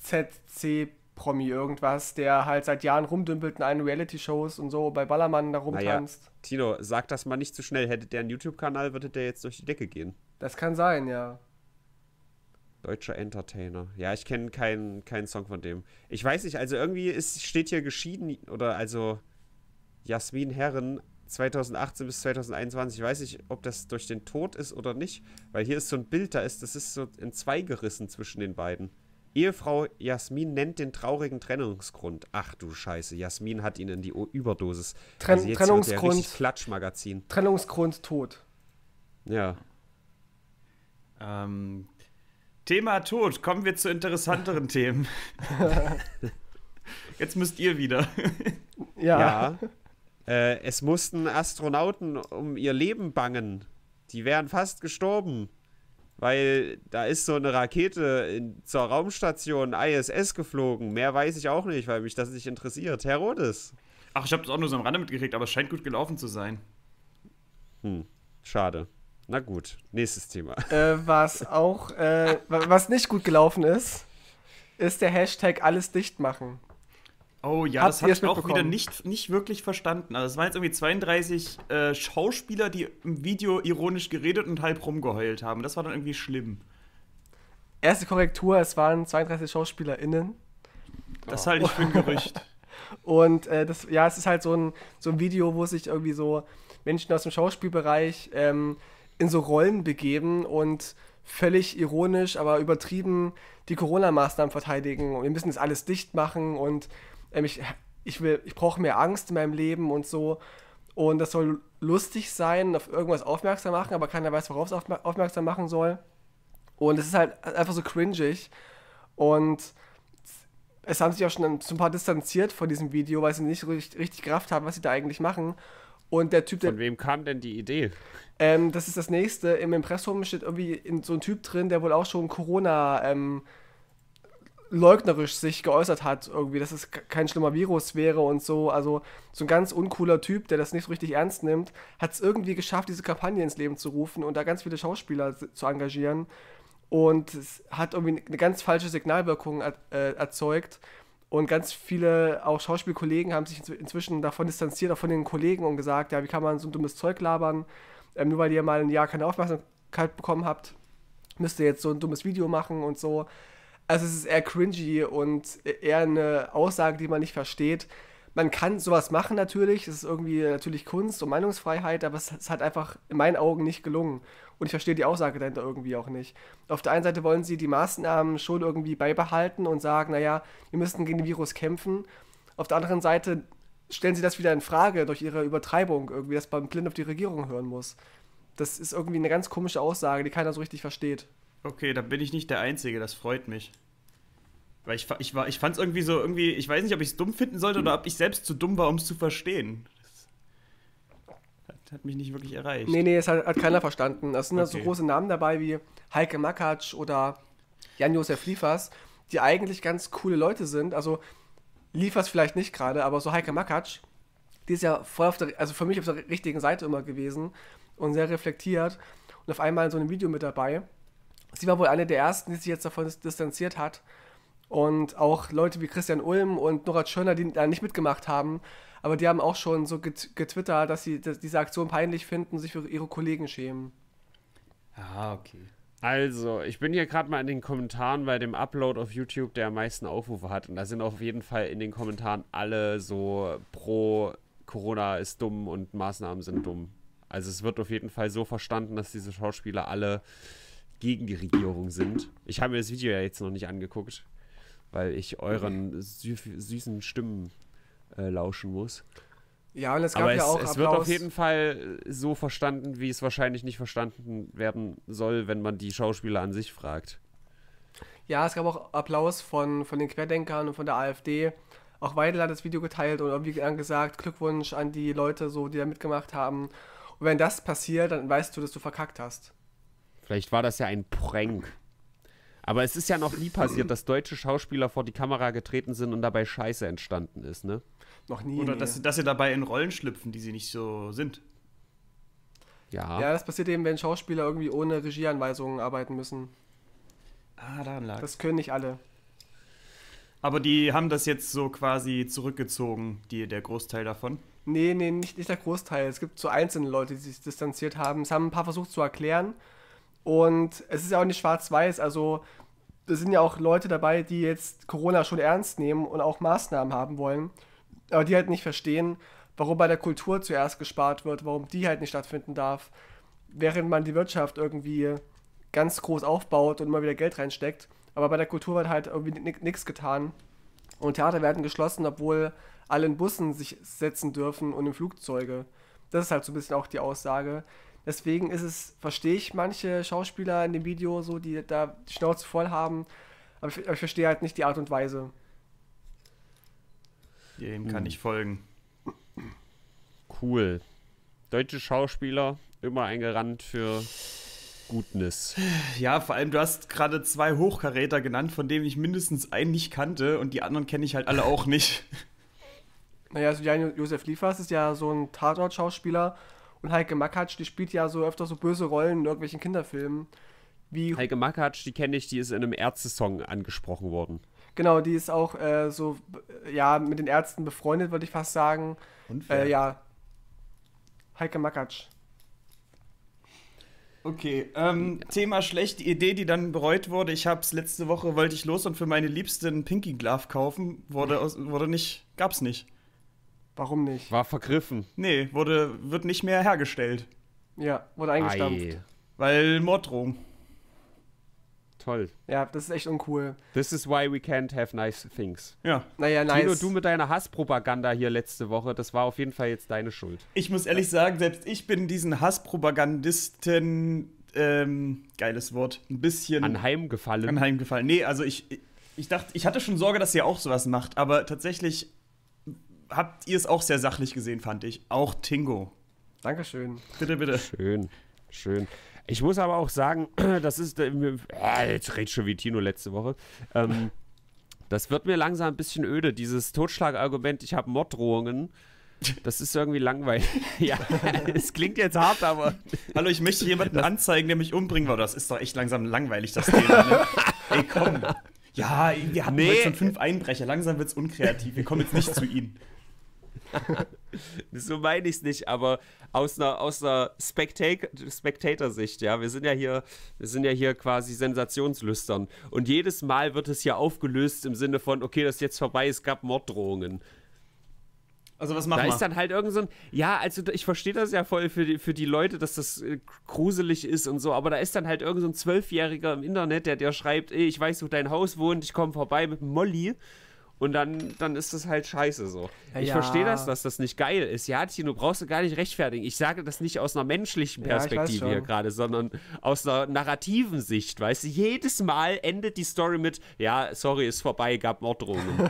ZC-Promi irgendwas, der halt seit Jahren rumdümpelt in allen Reality-Shows und so bei Ballermann da rumtanzt. Naja, Tino, sag das mal nicht zu so schnell. Hätte der einen YouTube-Kanal, würde der jetzt durch die Decke gehen. Das kann sein, ja. Deutscher Entertainer. Ja, ich kenne keinen kein Song von dem. Ich weiß nicht, also irgendwie ist, steht hier geschieden oder also Jasmin Herren 2018 bis 2021. Ich weiß nicht, ob das durch den Tod ist oder nicht, weil hier ist so ein Bild, da ist, das ist so in zwei gerissen zwischen den beiden. Ehefrau Jasmin nennt den traurigen Trennungsgrund. Ach du Scheiße, Jasmin hat ihn in die o Überdosis. Tren also Trennungsgrund. Klatschmagazin. Trennungsgrund Tod. Ja. Ähm, Thema Tod. Kommen wir zu interessanteren Themen. Jetzt müsst ihr wieder. ja. ja. Äh, es mussten Astronauten um ihr Leben bangen. Die wären fast gestorben. Weil da ist so eine Rakete in, zur Raumstation ISS geflogen. Mehr weiß ich auch nicht, weil mich das nicht interessiert. Herodes. Ach, ich habe das auch nur so am Rande mitgekriegt, aber es scheint gut gelaufen zu sein. Hm, schade. Na gut, nächstes Thema. Äh, was auch, äh, was nicht gut gelaufen ist, ist der Hashtag alles dicht machen. Oh ja, Habt das habe ich auch wieder nicht, nicht wirklich verstanden. Also es waren jetzt irgendwie 32 äh, Schauspieler, die im Video ironisch geredet und halb rumgeheult haben. Das war dann irgendwie schlimm. Erste Korrektur, es waren 32 SchauspielerInnen. Das halte ich für ein Gerücht. und äh, das, ja, es ist halt so ein, so ein Video, wo sich irgendwie so Menschen aus dem Schauspielbereich ähm, in so Rollen begeben und völlig ironisch, aber übertrieben die Corona-Maßnahmen verteidigen und wir müssen das alles dicht machen und ähm, ich, ich, ich brauche mehr Angst in meinem Leben und so. Und das soll lustig sein, auf irgendwas aufmerksam machen, aber keiner weiß, worauf es aufmerksam machen soll. Und es ist halt einfach so cringig. Und es haben sich auch schon ein paar distanziert von diesem Video, weil sie nicht richtig, richtig Kraft haben, was sie da eigentlich machen. Und der Typ, der, Von wem kam denn die Idee? Ähm, das ist das nächste. Im Impressum steht irgendwie so ein Typ drin, der wohl auch schon Corona ähm, leugnerisch sich geäußert hat, irgendwie, dass es kein schlimmer Virus wäre und so. Also so ein ganz uncooler Typ, der das nicht so richtig ernst nimmt, hat es irgendwie geschafft, diese Kampagne ins Leben zu rufen und da ganz viele Schauspieler zu engagieren. Und es hat irgendwie eine ganz falsche Signalwirkung äh, erzeugt. Und ganz viele, auch Schauspielkollegen, haben sich inzwischen davon distanziert, auch von den Kollegen und gesagt, ja, wie kann man so ein dummes Zeug labern? Ähm, nur weil ihr mal ein Jahr keine Aufmerksamkeit bekommen habt, müsst ihr jetzt so ein dummes Video machen und so. Also es ist eher cringy und eher eine Aussage, die man nicht versteht. Man kann sowas machen natürlich, es ist irgendwie natürlich Kunst und Meinungsfreiheit, aber es, es hat einfach in meinen Augen nicht gelungen. Und ich verstehe die Aussage dahinter irgendwie auch nicht. Auf der einen Seite wollen sie die Maßnahmen schon irgendwie beibehalten und sagen, naja, wir müssen gegen den Virus kämpfen. Auf der anderen Seite stellen sie das wieder in Frage durch ihre Übertreibung, irgendwie, dass man blind auf die Regierung hören muss. Das ist irgendwie eine ganz komische Aussage, die keiner so richtig versteht. Okay, da bin ich nicht der Einzige, das freut mich. Weil ich, ich, ich fand es irgendwie so, irgendwie, ich weiß nicht, ob ich es dumm finden sollte oder ob ich selbst zu dumm war, um es zu verstehen hat mich nicht wirklich erreicht. Nee, nee, es hat, hat keiner verstanden. Es sind okay. so also große Namen dabei wie Heike Makatsch oder Jan-Josef Liefers, die eigentlich ganz coole Leute sind. Also Liefers vielleicht nicht gerade, aber so Heike Makatsch, die ist ja voll auf der, also für mich auf der richtigen Seite immer gewesen und sehr reflektiert und auf einmal in so einem Video mit dabei. Sie war wohl eine der ersten, die sich jetzt davon distanziert hat. Und auch Leute wie Christian Ulm und Nora Schöner, die da nicht mitgemacht haben, aber die haben auch schon so getwittert, dass sie dass diese Aktion peinlich finden, sich für ihre Kollegen schämen. Ah, okay. Also, ich bin hier gerade mal in den Kommentaren bei dem Upload auf YouTube, der am meisten Aufrufe hat. Und da sind auf jeden Fall in den Kommentaren alle so pro Corona ist dumm und Maßnahmen sind dumm. Also es wird auf jeden Fall so verstanden, dass diese Schauspieler alle gegen die Regierung sind. Ich habe mir das Video ja jetzt noch nicht angeguckt, weil ich euren süßen Stimmen äh, lauschen muss. Ja, und es gab Aber ja es, auch. Es wird auf jeden Fall so verstanden, wie es wahrscheinlich nicht verstanden werden soll, wenn man die Schauspieler an sich fragt. Ja, es gab auch Applaus von, von den Querdenkern und von der AfD. Auch Weidel hat das Video geteilt und irgendwie gesagt, Glückwunsch an die Leute, so, die da mitgemacht haben. Und wenn das passiert, dann weißt du, dass du verkackt hast. Vielleicht war das ja ein Prank. Aber es ist ja noch nie passiert, dass deutsche Schauspieler vor die Kamera getreten sind und dabei Scheiße entstanden ist, ne? Noch nie. Oder nee. dass, dass sie dabei in Rollen schlüpfen, die sie nicht so sind. Ja. Ja, das passiert eben, wenn Schauspieler irgendwie ohne Regieanweisungen arbeiten müssen. Ah, daran lag. Das können nicht alle. Aber die haben das jetzt so quasi zurückgezogen, die, der Großteil davon? Nee, nee, nicht, nicht der Großteil. Es gibt so einzelne Leute, die sich distanziert haben. Es haben ein paar versucht zu erklären. Und es ist ja auch nicht schwarz-weiß. Also, da sind ja auch Leute dabei, die jetzt Corona schon ernst nehmen und auch Maßnahmen haben wollen aber die halt nicht verstehen, warum bei der Kultur zuerst gespart wird, warum die halt nicht stattfinden darf, während man die Wirtschaft irgendwie ganz groß aufbaut und immer wieder Geld reinsteckt. Aber bei der Kultur wird halt irgendwie nichts getan. Und Theater werden geschlossen, obwohl alle in Bussen sich setzen dürfen und in Flugzeuge. Das ist halt so ein bisschen auch die Aussage. Deswegen ist es, verstehe ich manche Schauspieler in dem Video so, die da die Schnauze voll haben, aber ich, aber ich verstehe halt nicht die Art und Weise. Dem kann hm. ich folgen. Cool. Deutsche Schauspieler, immer ein Garant für Gutness. Ja, vor allem, du hast gerade zwei Hochkaräter genannt, von denen ich mindestens einen nicht kannte und die anderen kenne ich halt alle auch nicht. Naja, also Jan Josef Liefers ist ja so ein Tatort-Schauspieler und Heike Makatsch, die spielt ja so öfter so böse Rollen in irgendwelchen Kinderfilmen. Wie Heike Makatsch, die kenne ich, die ist in einem Ärzte-Song angesprochen worden. Genau, die ist auch äh, so, äh, ja, mit den Ärzten befreundet, würde ich fast sagen. Und Äh, ja. Heike Makatsch. Okay, ähm, Thema schlechte Idee, die dann bereut wurde. Ich hab's letzte Woche, wollte ich los und für meine Liebste einen Pinky Glove kaufen. Wurde, hm. aus, wurde nicht, gab's nicht. Warum nicht? War vergriffen. Nee, wurde, wird nicht mehr hergestellt. Ja, wurde eingestampft. Ei. Weil Morddrohung toll. Ja, das ist echt uncool. This is why we can't have nice things. Ja. Naja, nice. Tino, du mit deiner Hasspropaganda hier letzte Woche, das war auf jeden Fall jetzt deine Schuld. Ich muss ehrlich sagen, selbst ich bin diesen Hasspropagandisten, ähm, geiles Wort, ein bisschen. Anheimgefallen. Anheimgefallen. Nee, also ich, ich dachte, ich hatte schon Sorge, dass ihr auch sowas macht, aber tatsächlich habt ihr es auch sehr sachlich gesehen, fand ich. Auch Tingo. Dankeschön. Bitte, bitte. Schön, schön. Ich muss aber auch sagen, das ist. Äh, äh, jetzt red schon wie Tino letzte Woche. Ähm, das wird mir langsam ein bisschen öde, dieses Totschlagargument, ich habe Morddrohungen. Das ist irgendwie langweilig. ja, es klingt jetzt hart, aber. Hallo, ich möchte jemanden das anzeigen, der mich umbringen würde. Das ist doch echt langsam langweilig, das Thema. Ne? Ey, komm. Ja, wir hatten nee. heute schon fünf Einbrecher. Langsam wird es unkreativ. Wir kommen jetzt nicht zu ihnen. so meine ich es nicht, aber aus einer, aus einer Spectator-Sicht, ja, wir sind ja hier, wir sind ja hier quasi sensationslüstern. Und jedes Mal wird es ja aufgelöst im Sinne von, okay, das ist jetzt vorbei, es gab Morddrohungen. Also was machen wir? Da ist dann halt irgend so ein, ja, also ich verstehe das ja voll für die, für die Leute, dass das äh, gruselig ist und so, aber da ist dann halt irgend so ein Zwölfjähriger im Internet, der dir schreibt, ey, ich weiß, wo dein Haus wohnt, ich komme vorbei mit Molly und dann, dann ist das halt scheiße so. Ich verstehe das, dass das nicht geil ist. Ja, Tino, brauchst du gar nicht rechtfertigen. Ich sage das nicht aus einer menschlichen Perspektive ja, hier gerade, sondern aus einer narrativen Sicht. Weißt du, jedes Mal endet die Story mit, ja, sorry, ist vorbei, gab Morddrohungen.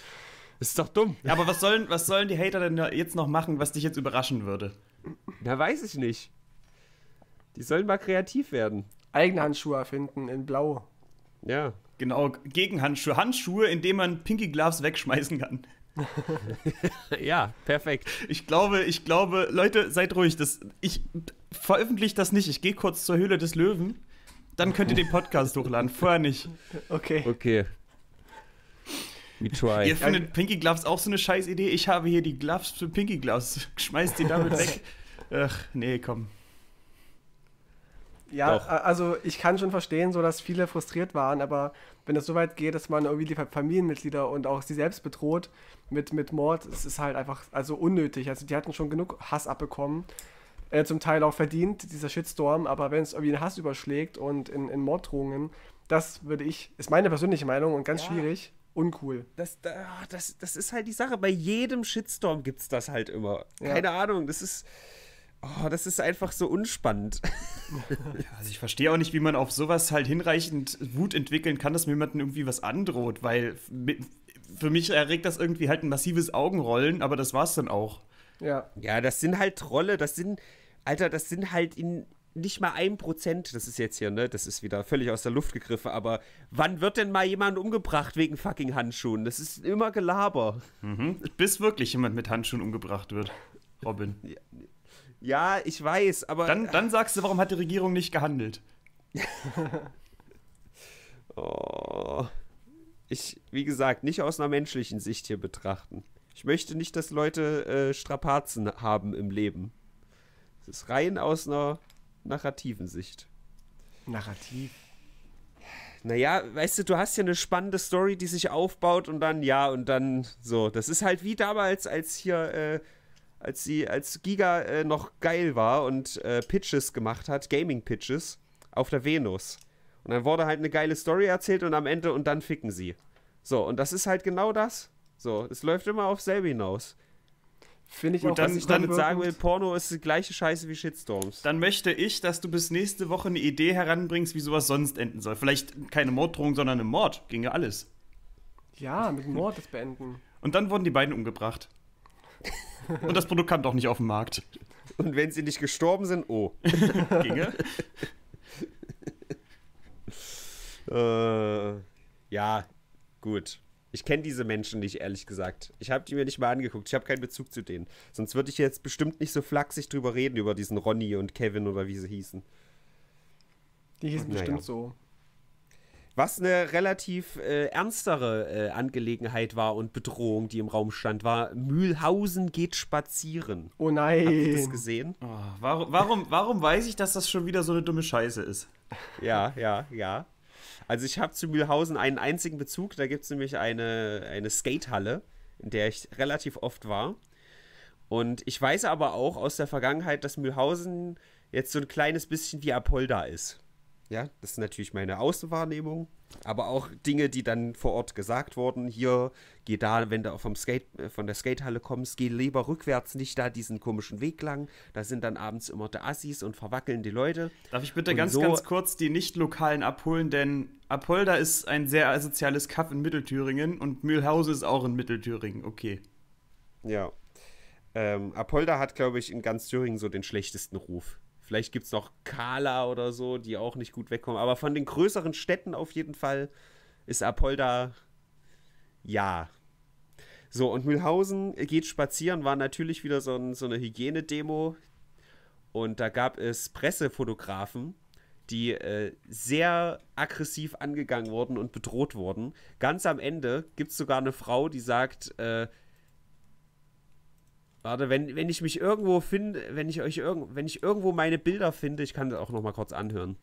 ist doch dumm. Ja, aber was sollen, was sollen die Hater denn jetzt noch machen, was dich jetzt überraschen würde? Da weiß ich nicht. Die sollen mal kreativ werden. Eigenhandschuhe erfinden in Blau. Ja. Genau, gegen Handschuhe. Handschuhe, in denen man Pinky Gloves wegschmeißen kann. ja, perfekt. Ich glaube, ich glaube, Leute, seid ruhig. Das, ich veröffentliche das nicht. Ich gehe kurz zur Höhle des Löwen. Dann könnt ihr den Podcast hochladen. Vorher nicht. Okay. Okay. We try. Ihr findet Pinky Gloves auch so eine scheiß Idee. Ich habe hier die Gloves für Pinky Gloves. Schmeißt die damit weg. Ach, nee, komm. Ja, Doch. also ich kann schon verstehen, so dass viele frustriert waren, aber wenn es so weit geht, dass man irgendwie die Familienmitglieder und auch sie selbst bedroht mit, mit Mord, es ist halt einfach also unnötig. Also die hatten schon genug Hass abbekommen, äh, zum Teil auch verdient, dieser Shitstorm, aber wenn es irgendwie in Hass überschlägt und in, in Morddrohungen, das würde ich, ist meine persönliche Meinung und ganz ja. schwierig, uncool. Das, das, das ist halt die Sache, bei jedem Shitstorm gibt es das halt immer. Keine Ahnung, das ist Oh, das ist einfach so unspannend. also ich verstehe auch nicht, wie man auf sowas halt hinreichend Wut entwickeln kann, dass mir jemanden irgendwie was androht, weil für mich erregt das irgendwie halt ein massives Augenrollen, aber das war's dann auch. Ja. Ja, das sind halt Trolle, das sind, Alter, das sind halt in nicht mal ein Prozent, das ist jetzt hier, ne, das ist wieder völlig aus der Luft gegriffen, aber wann wird denn mal jemand umgebracht wegen fucking Handschuhen? Das ist immer Gelaber. Mhm. Bis wirklich jemand mit Handschuhen umgebracht wird, Robin. Ja. Ja, ich weiß, aber. Dann, äh, dann sagst du, warum hat die Regierung nicht gehandelt? oh. Ich, wie gesagt, nicht aus einer menschlichen Sicht hier betrachten. Ich möchte nicht, dass Leute äh, Strapazen haben im Leben. Es ist rein aus einer narrativen Sicht. Narrativ? Naja, weißt du, du hast ja eine spannende Story, die sich aufbaut und dann ja und dann so. Das ist halt wie damals, als hier. Äh, als sie, als Giga äh, noch geil war und äh, Pitches gemacht hat, Gaming-Pitches, auf der Venus. Und dann wurde halt eine geile Story erzählt und am Ende und dann ficken sie. So, und das ist halt genau das. So, es läuft immer auf selbe hinaus. Finde ich und auch, dann, was ich damit sagen will, Porno ist die gleiche Scheiße wie Shitstorms. Dann möchte ich, dass du bis nächste Woche eine Idee heranbringst, wie sowas sonst enden soll. Vielleicht keine Morddrohung, sondern ein Mord. Ging ja alles. Ja, mit Mord das beenden. Und dann wurden die beiden umgebracht. Und das Produkt kam doch nicht auf den Markt. Und wenn sie nicht gestorben sind, oh. Ginge. äh, ja, gut. Ich kenne diese Menschen nicht, ehrlich gesagt. Ich habe die mir nicht mal angeguckt. Ich habe keinen Bezug zu denen. Sonst würde ich jetzt bestimmt nicht so flachsig drüber reden, über diesen Ronny und Kevin oder wie sie hießen. Die hießen und, bestimmt so. Was eine relativ äh, ernstere äh, Angelegenheit war und Bedrohung, die im Raum stand, war Mühlhausen geht spazieren. Oh nein. Habt ihr das gesehen? Oh, warum, warum, warum weiß ich, dass das schon wieder so eine dumme Scheiße ist? Ja, ja, ja. Also ich habe zu Mühlhausen einen einzigen Bezug. Da gibt es nämlich eine, eine Skatehalle, in der ich relativ oft war. Und ich weiß aber auch aus der Vergangenheit, dass Mühlhausen jetzt so ein kleines bisschen wie Apolda ist. Ja, das ist natürlich meine Außenwahrnehmung, aber auch Dinge, die dann vor Ort gesagt wurden. Hier, geh da, wenn du vom Skate, äh, von der Skatehalle kommst, geh lieber rückwärts, nicht da diesen komischen Weg lang. Da sind dann abends immer der Assis und verwackeln die Leute. Darf ich bitte und ganz, so ganz kurz die Nicht-Lokalen abholen, denn Apolda ist ein sehr asoziales Kaff in Mittelthüringen und Mühlhausen ist auch in Mittelthüringen, okay. Ja. Ähm, Apolda hat, glaube ich, in ganz Thüringen so den schlechtesten Ruf. Vielleicht gibt es noch Kala oder so, die auch nicht gut wegkommen. Aber von den größeren Städten auf jeden Fall ist Apolda ja. So, und Mühlhausen geht spazieren, war natürlich wieder so, ein, so eine Hygienedemo. Und da gab es Pressefotografen, die äh, sehr aggressiv angegangen wurden und bedroht wurden. Ganz am Ende gibt es sogar eine Frau, die sagt, äh, Warte, wenn, wenn ich mich irgendwo finde, wenn ich euch irgend, wenn ich irgendwo meine Bilder finde, ich kann das auch noch mal kurz anhören.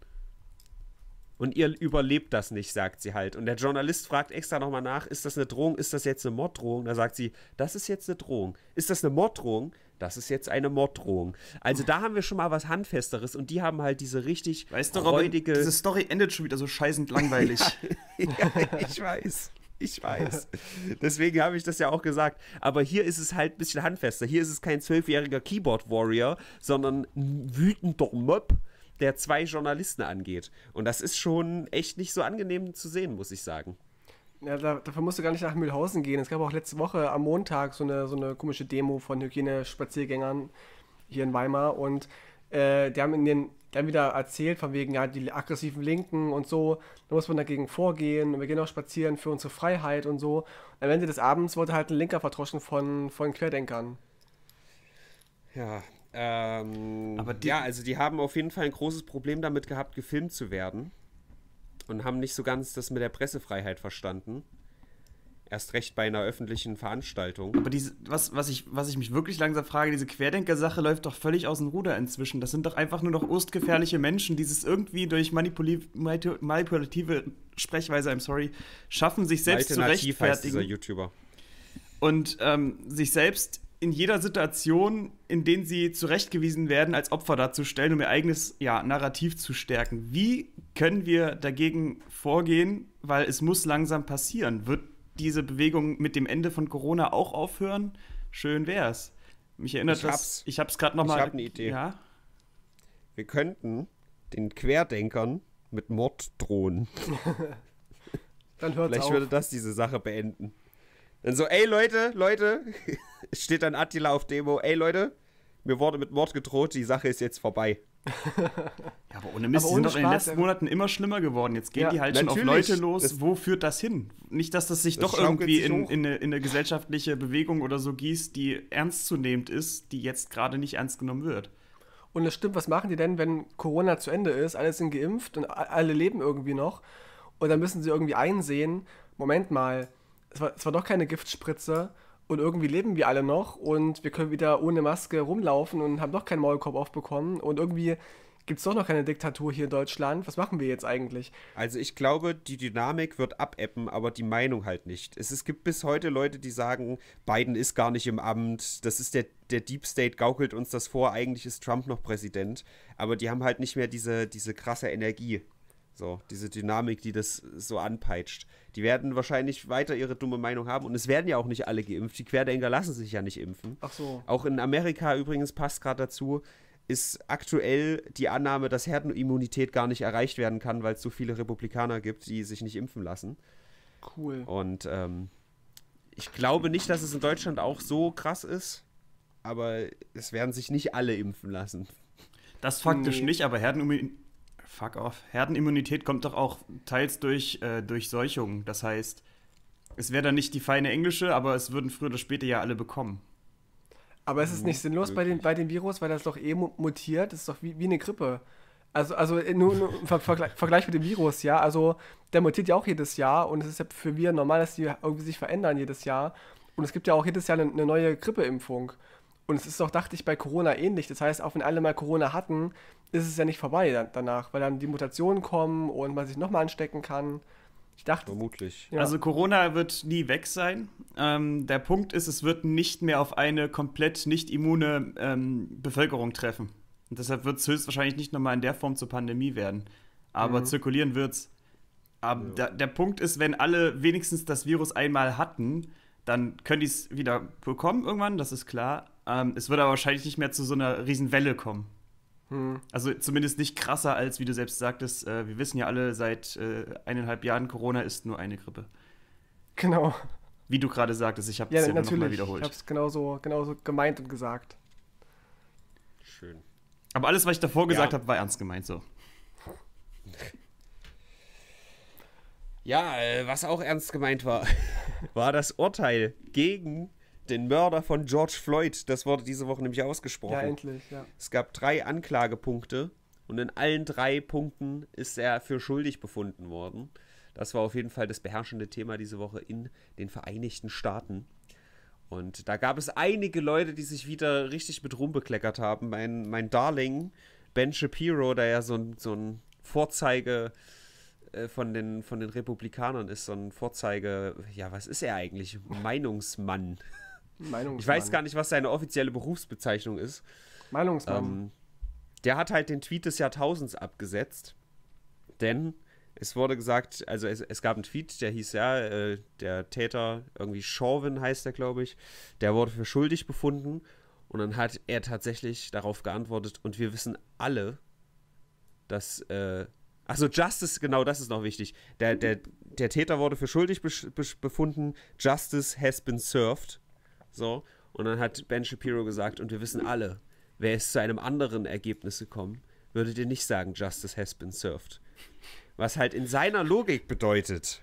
Und ihr überlebt das nicht, sagt sie halt. Und der Journalist fragt extra nochmal nach, ist das eine Drohung, ist das jetzt eine Morddrohung? Da sagt sie, das ist jetzt eine Drohung. Ist das eine Morddrohung? Das ist jetzt eine Morddrohung. Also da haben wir schon mal was Handfesteres und die haben halt diese richtig weißt du, Robin, diese Story endet schon wieder so scheißend langweilig. ja, ich weiß. Ich weiß. Deswegen habe ich das ja auch gesagt. Aber hier ist es halt ein bisschen handfester. Hier ist es kein zwölfjähriger Keyboard-Warrior, sondern ein wütender Mob, der zwei Journalisten angeht. Und das ist schon echt nicht so angenehm zu sehen, muss ich sagen. Ja, da, dafür musst du gar nicht nach Mühlhausen gehen. Es gab auch letzte Woche am Montag so eine, so eine komische Demo von Hygienespaziergängern hier in Weimar und äh, die haben in den dann wieder erzählt, von wegen, ja, die aggressiven Linken und so, da muss man dagegen vorgehen und wir gehen auch spazieren für unsere Freiheit und so. Und am Ende des Abends wurde halt ein Linker verdroschen von, von Querdenkern. Ja, ähm, Aber die, ja, also die haben auf jeden Fall ein großes Problem damit gehabt, gefilmt zu werden und haben nicht so ganz das mit der Pressefreiheit verstanden. Erst recht bei einer öffentlichen Veranstaltung. Aber diese, was, was, ich, was ich mich wirklich langsam frage, diese Querdenker-Sache läuft doch völlig aus dem Ruder inzwischen. Das sind doch einfach nur noch ostgefährliche Menschen, die es irgendwie durch manipul manipulative Sprechweise, I'm sorry, schaffen, sich selbst zu rechtfertigen. Dieser YouTuber. Und ähm, sich selbst in jeder Situation, in denen sie zurechtgewiesen werden, als Opfer darzustellen, um ihr eigenes ja, Narrativ zu stärken. Wie können wir dagegen vorgehen? Weil es muss langsam passieren. Wird diese Bewegung mit dem Ende von Corona auch aufhören? Schön wär's. Mich erinnert ich das. Hab's, ich hab's gerade nochmal. Ich hab eine Idee. Ja? Wir könnten den Querdenkern mit Mord drohen. Dann hört's Vielleicht auf. würde das diese Sache beenden. Dann so, ey Leute, Leute, steht dann Attila auf Demo, ey Leute, mir wurde mit Mord gedroht, die Sache ist jetzt vorbei ja, aber ohne Mist, aber ohne die sind doch in den letzten also- Monaten immer schlimmer geworden. Jetzt gehen ja, die halt schon auf Leute los. Das, Wo führt das hin? Nicht, dass das sich das doch irgendwie sich in, in, eine, in, eine, gesellschaftliche Bewegung oder so gießt, die ernstzunehmend ist, die jetzt gerade nicht ernst genommen wird. Und das stimmt, was machen die denn, wenn Corona zu Ende ist, alle sind geimpft und alle leben irgendwie noch und dann müssen sie irgendwie einsehen, Moment mal, es war, es war doch keine Giftspritze, und irgendwie leben wir alle noch und wir können wieder ohne Maske rumlaufen und haben doch keinen Maulkorb aufbekommen. Und irgendwie gibt es doch noch keine Diktatur hier in Deutschland. Was machen wir jetzt eigentlich? Also ich glaube, die Dynamik wird abebben, aber die Meinung halt nicht. Es, es gibt bis heute Leute, die sagen, Biden ist gar nicht im Amt, das ist der, der Deep State gaukelt uns das vor, eigentlich ist Trump noch Präsident. Aber die haben halt nicht mehr diese, diese krasse Energie. So, diese Dynamik, die das so anpeitscht. Die werden wahrscheinlich weiter ihre dumme Meinung haben. Und es werden ja auch nicht alle geimpft. Die Querdenker lassen sich ja nicht impfen. Ach so. Auch in Amerika übrigens passt gerade dazu, ist aktuell die Annahme, dass Herdenimmunität gar nicht erreicht werden kann, weil es so viele Republikaner gibt, die sich nicht impfen lassen. Cool. Und ähm, ich glaube nicht, dass es in Deutschland auch so krass ist, aber es werden sich nicht alle impfen lassen. Das faktisch nee. nicht, aber Herdenimmunität fuck off. Herdenimmunität kommt doch auch teils durch, äh, durch Seuchung. Das heißt, es wäre dann nicht die feine englische, aber es würden früher oder später ja alle bekommen. Aber es ist nicht sinnlos bei, den, bei dem Virus, weil das doch eh mutiert. Das ist doch wie, wie eine Grippe. Also, also äh, nur, nur im Vergleich, Vergleich mit dem Virus, ja. Also, der mutiert ja auch jedes Jahr und es ist ja für wir normal, dass die irgendwie sich verändern jedes Jahr. Und es gibt ja auch jedes Jahr eine, eine neue Grippeimpfung. Und es ist doch, dachte ich, bei Corona ähnlich. Das heißt, auch wenn alle mal Corona hatten, ist es ja nicht vorbei dann, danach, weil dann die Mutationen kommen und man sich nochmal anstecken kann. Ich dachte. Vermutlich. Ja. Also Corona wird nie weg sein. Ähm, der Punkt ist, es wird nicht mehr auf eine komplett nicht immune ähm, Bevölkerung treffen. Und deshalb wird es höchstwahrscheinlich nicht nochmal in der Form zur Pandemie werden. Aber mhm. zirkulieren wird es. ja. der Punkt ist, wenn alle wenigstens das Virus einmal hatten, dann können die es wieder bekommen irgendwann, das ist klar. Ähm, es wird aber wahrscheinlich nicht mehr zu so einer Riesenwelle kommen. Hm. Also zumindest nicht krasser als, wie du selbst sagtest, äh, wir wissen ja alle, seit äh, eineinhalb Jahren Corona ist nur eine Grippe. Genau. Wie du gerade sagtest, ich habe es ja, ja nochmal wiederholt. Ich habe es genauso, genauso gemeint und gesagt. Schön. Aber alles, was ich davor ja. gesagt habe, war ernst gemeint so. Ja, äh, was auch ernst gemeint war, war das Urteil gegen den Mörder von George Floyd. Das wurde diese Woche nämlich ausgesprochen. Ja, endlich, ja. Es gab drei Anklagepunkte und in allen drei Punkten ist er für schuldig befunden worden. Das war auf jeden Fall das beherrschende Thema diese Woche in den Vereinigten Staaten. Und da gab es einige Leute, die sich wieder richtig mit rumbekleckert haben. Mein, mein Darling, Ben Shapiro, der ja so ein, so ein Vorzeige äh, von den, von den Republikanern ist, so ein Vorzeige, ja, was ist er eigentlich? Meinungsmann. Meinungsmann. Ich weiß gar nicht, was seine offizielle Berufsbezeichnung ist. Meinungsmann. Ähm, der hat halt den Tweet des Jahrtausends abgesetzt, denn es wurde gesagt, also es, es gab einen Tweet, der hieß ja, äh, der Täter, irgendwie Chauvin heißt der, glaube ich, der wurde für schuldig befunden und dann hat er tatsächlich darauf geantwortet und wir wissen alle, dass, äh, achso, Justice, genau das ist noch wichtig, der, der, der Täter wurde für schuldig befunden, Justice has been served so. Und dann hat Ben Shapiro gesagt, und wir wissen alle, wäre es zu einem anderen Ergebnis gekommen, würdet ihr nicht sagen, Justice has been served. Was halt in seiner Logik bedeutet.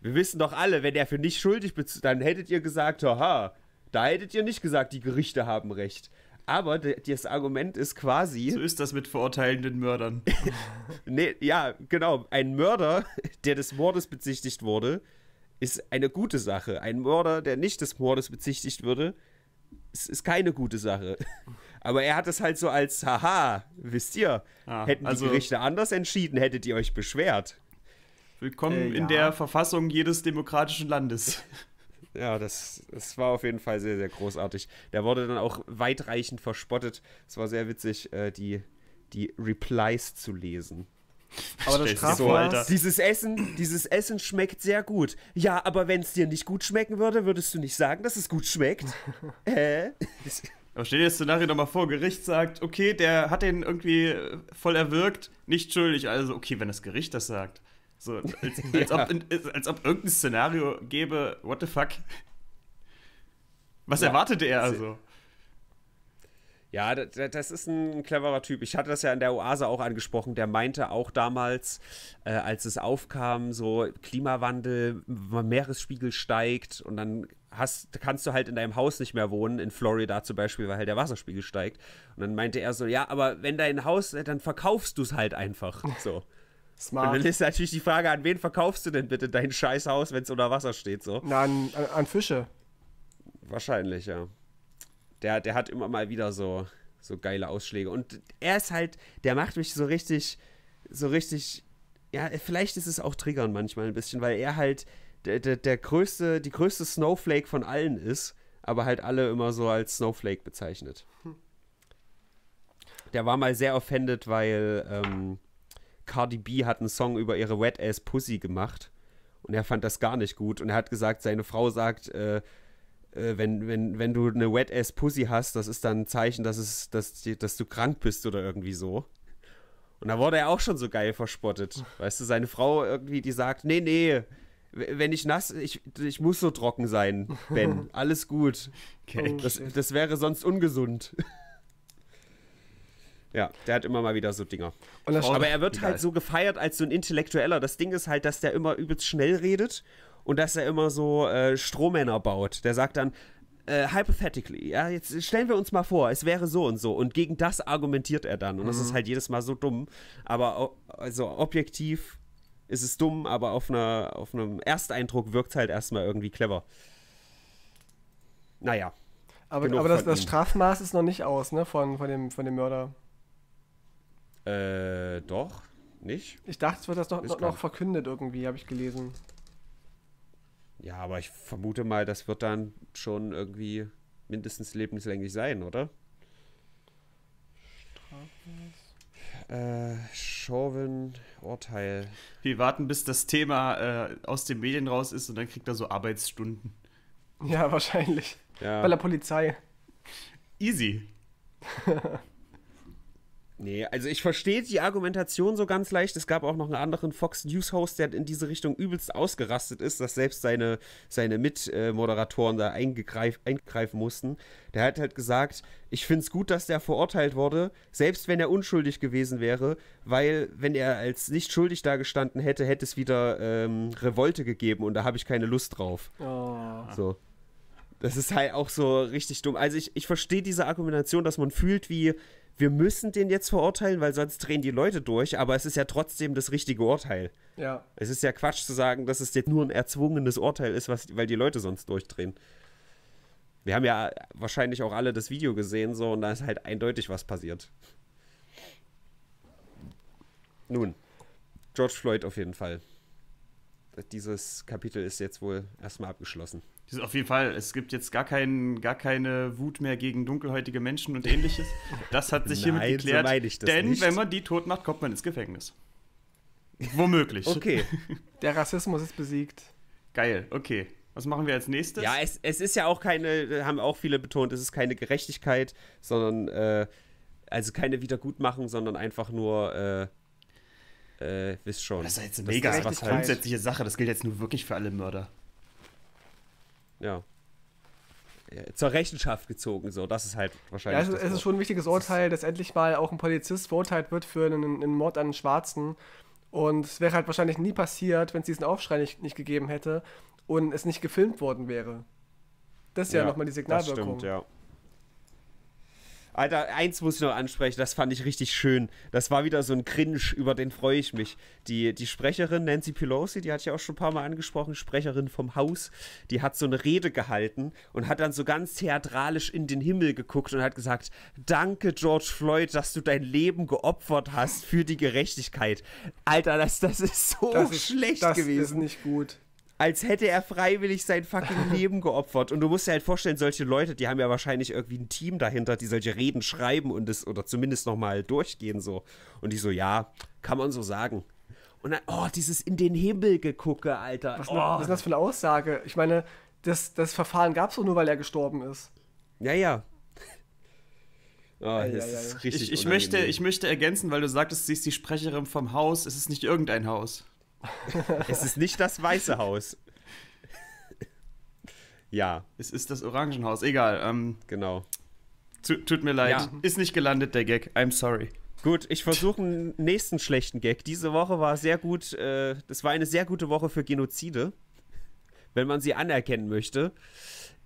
Wir wissen doch alle, wenn er für nicht schuldig bezahlt, dann hättet ihr gesagt, haha, da hättet ihr nicht gesagt, die Gerichte haben recht. Aber das Argument ist quasi. So ist das mit verurteilenden Mördern. nee, ja, genau. Ein Mörder, der des Mordes bezichtigt wurde, ist eine gute Sache. Ein Mörder, der nicht des Mordes bezichtigt würde, ist, ist keine gute Sache. Aber er hat es halt so als, haha, wisst ihr, ah, hätten also die Gerichte anders entschieden, hättet ihr euch beschwert. Willkommen äh, ja. in der Verfassung jedes demokratischen Landes. Ja, das, das war auf jeden Fall sehr, sehr großartig. Der wurde dann auch weitreichend verspottet. Es war sehr witzig, äh, die, die Replies zu lesen. Aber das Strafmaß, so, dieses Essen, dieses Essen schmeckt sehr gut. Ja, aber wenn es dir nicht gut schmecken würde, würdest du nicht sagen, dass es gut schmeckt? Hä? Aber stell dir das Szenario nochmal vor, Gericht sagt, okay, der hat den irgendwie äh, voll erwürgt, nicht schuldig. Also, okay, wenn das Gericht das sagt. So, als, als, ob, als, ob irgendein Szenario gäbe, what the fuck? Was ja. erwartete er also? Ja, das, das, ist ein cleverer Typ. Ich hatte das ja in der Oase auch angesprochen. Der meinte auch damals, äh, als es aufkam, so Klimawandel, Meeresspiegel steigt und dann hast, kannst du halt in deinem Haus nicht mehr wohnen, in Florida zum Beispiel, weil halt der Wasserspiegel steigt. Und dann meinte er so, ja, aber wenn dein Haus, dann verkaufst du es halt einfach. So. Smart. Und dann ist natürlich die Frage, an wen verkaufst du denn bitte dein Scheißhaus, wenn es unter Wasser steht? So? Na, an, an Fische. Wahrscheinlich, ja der, der hat immer mal wieder so, so geile Ausschläge. Und er ist halt, der macht mich so richtig, so richtig, ja, vielleicht ist es auch triggern manchmal ein bisschen, weil er halt der, der, der größte, die größte Snowflake von allen ist, aber halt alle immer so als Snowflake bezeichnet. Der war mal sehr offended, weil ähm, Cardi B hat einen Song über ihre Wet Ass Pussy gemacht und er fand das gar nicht gut und er hat gesagt, seine Frau sagt, äh, äh, wenn, wenn, wenn du eine Wet-Ass Pussy hast, das ist dann ein Zeichen, dass, es, dass, dass du krank bist oder irgendwie so. Und da wurde er auch schon so geil verspottet. Weißt du, seine Frau irgendwie, die sagt, nee, nee, wenn ich nass, ich, ich muss so trocken sein, Ben. Alles gut. Okay. Oh, das, das wäre sonst ungesund. Ja, der hat immer mal wieder so Dinger. Aber er wird halt so gefeiert als so ein Intellektueller. Das Ding ist halt, dass der immer übelst schnell redet und dass er immer so äh, Strohmänner baut. Der sagt dann, äh, hypothetically, ja, jetzt stellen wir uns mal vor, es wäre so und so. Und gegen das argumentiert er dann. Und mhm. das ist mhm. halt jedes Mal so dumm. Aber also objektiv ist es dumm, aber auf, einer, auf einem Ersteindruck wirkt es halt erstmal irgendwie clever. Naja. Aber, aber das, das, Strafmaß ist noch nicht aus, ne, von, von, dem, von dem Mörder. Äh, doch, nicht? Ich dachte, es wird das noch, noch, noch verkündet irgendwie, habe ich gelesen. Ja, aber ich vermute mal, das wird dann schon irgendwie mindestens lebenslänglich sein, oder? Strafmaß? Äh, Chauvin, Urteil. Wir warten, bis das Thema äh, aus den Medien raus ist und dann kriegt er so Arbeitsstunden. Ja, wahrscheinlich. Ja. Bei der Polizei. Easy. Nee, also ich verstehe die Argumentation so ganz leicht. Es gab auch noch einen anderen Fox News Host, der in diese Richtung übelst ausgerastet ist, dass selbst seine, seine Mitmoderatoren da eingreif, eingreifen mussten. Der hat halt gesagt, ich finde es gut, dass der verurteilt wurde, selbst wenn er unschuldig gewesen wäre, weil wenn er als nicht schuldig dagestanden hätte, hätte es wieder ähm, Revolte gegeben und da habe ich keine Lust drauf. Oh. So. Das ist halt auch so richtig dumm. Also ich, ich verstehe diese Argumentation, dass man fühlt wie wir müssen den jetzt verurteilen, weil sonst drehen die Leute durch, aber es ist ja trotzdem das richtige Urteil. Ja. Es ist ja Quatsch zu sagen, dass es jetzt nur ein erzwungenes Urteil ist, was, weil die Leute sonst durchdrehen. Wir haben ja wahrscheinlich auch alle das Video gesehen, so, und da ist halt eindeutig was passiert. Nun, George Floyd auf jeden Fall. Dieses Kapitel ist jetzt wohl erstmal abgeschlossen. Das ist auf jeden Fall, es gibt jetzt gar, kein, gar keine Wut mehr gegen dunkelhäutige Menschen und ähnliches. Das hat sich Nein, hiermit geklärt. So denn nicht. wenn man die tot macht, kommt man ins Gefängnis. Womöglich. Okay. Der Rassismus ist besiegt. Geil, okay. Was machen wir als nächstes? Ja, es, es ist ja auch keine, haben auch viele betont, es ist keine Gerechtigkeit, sondern, äh, also keine Wiedergutmachung, sondern einfach nur, äh, äh, wisst schon. Das ist jetzt eine mega grundsätzliche Sache, das gilt jetzt nur wirklich für alle Mörder ja, zur Rechenschaft gezogen. So, das ist halt wahrscheinlich. Ja, es, ist, es ist schon ein wichtiges Urteil, dass endlich mal auch ein Polizist verurteilt wird für einen, einen Mord an einen Schwarzen. Und es wäre halt wahrscheinlich nie passiert, wenn es diesen Aufschrei nicht, nicht gegeben hätte und es nicht gefilmt worden wäre. Das ist ja, ja nochmal die Signalwirkung. Das stimmt, ja. Alter, eins muss ich noch ansprechen, das fand ich richtig schön. Das war wieder so ein Cringe, über den freue ich mich. Die, die Sprecherin Nancy Pelosi, die hatte ich auch schon ein paar Mal angesprochen, Sprecherin vom Haus, die hat so eine Rede gehalten und hat dann so ganz theatralisch in den Himmel geguckt und hat gesagt, danke George Floyd, dass du dein Leben geopfert hast für die Gerechtigkeit. Alter, das, das ist so das schlecht das gewesen. Das ist nicht gut als hätte er freiwillig sein fucking Leben geopfert. Und du musst dir halt vorstellen, solche Leute, die haben ja wahrscheinlich irgendwie ein Team dahinter, die solche Reden schreiben und es oder zumindest nochmal durchgehen so. Und die so, ja, kann man so sagen. Und dann, oh, dieses in den Himmel gegucke, Alter. Was, oh. was ist das für eine Aussage? Ich meine, das, das Verfahren gab es doch nur, weil er gestorben ist. Ja, ja. Oh, ja, das ja, ja. ist richtig ich, ich, möchte, ich möchte ergänzen, weil du sagtest, sie ist die Sprecherin vom Haus. Es ist nicht irgendein Haus. es ist nicht das Weiße Haus. ja. Es ist das Orangenhaus, egal. Ähm, genau. Tut mir leid, ja. ist nicht gelandet der Gag. I'm sorry. Gut, ich versuche einen nächsten schlechten Gag. Diese Woche war sehr gut, äh, das war eine sehr gute Woche für Genozide, wenn man sie anerkennen möchte.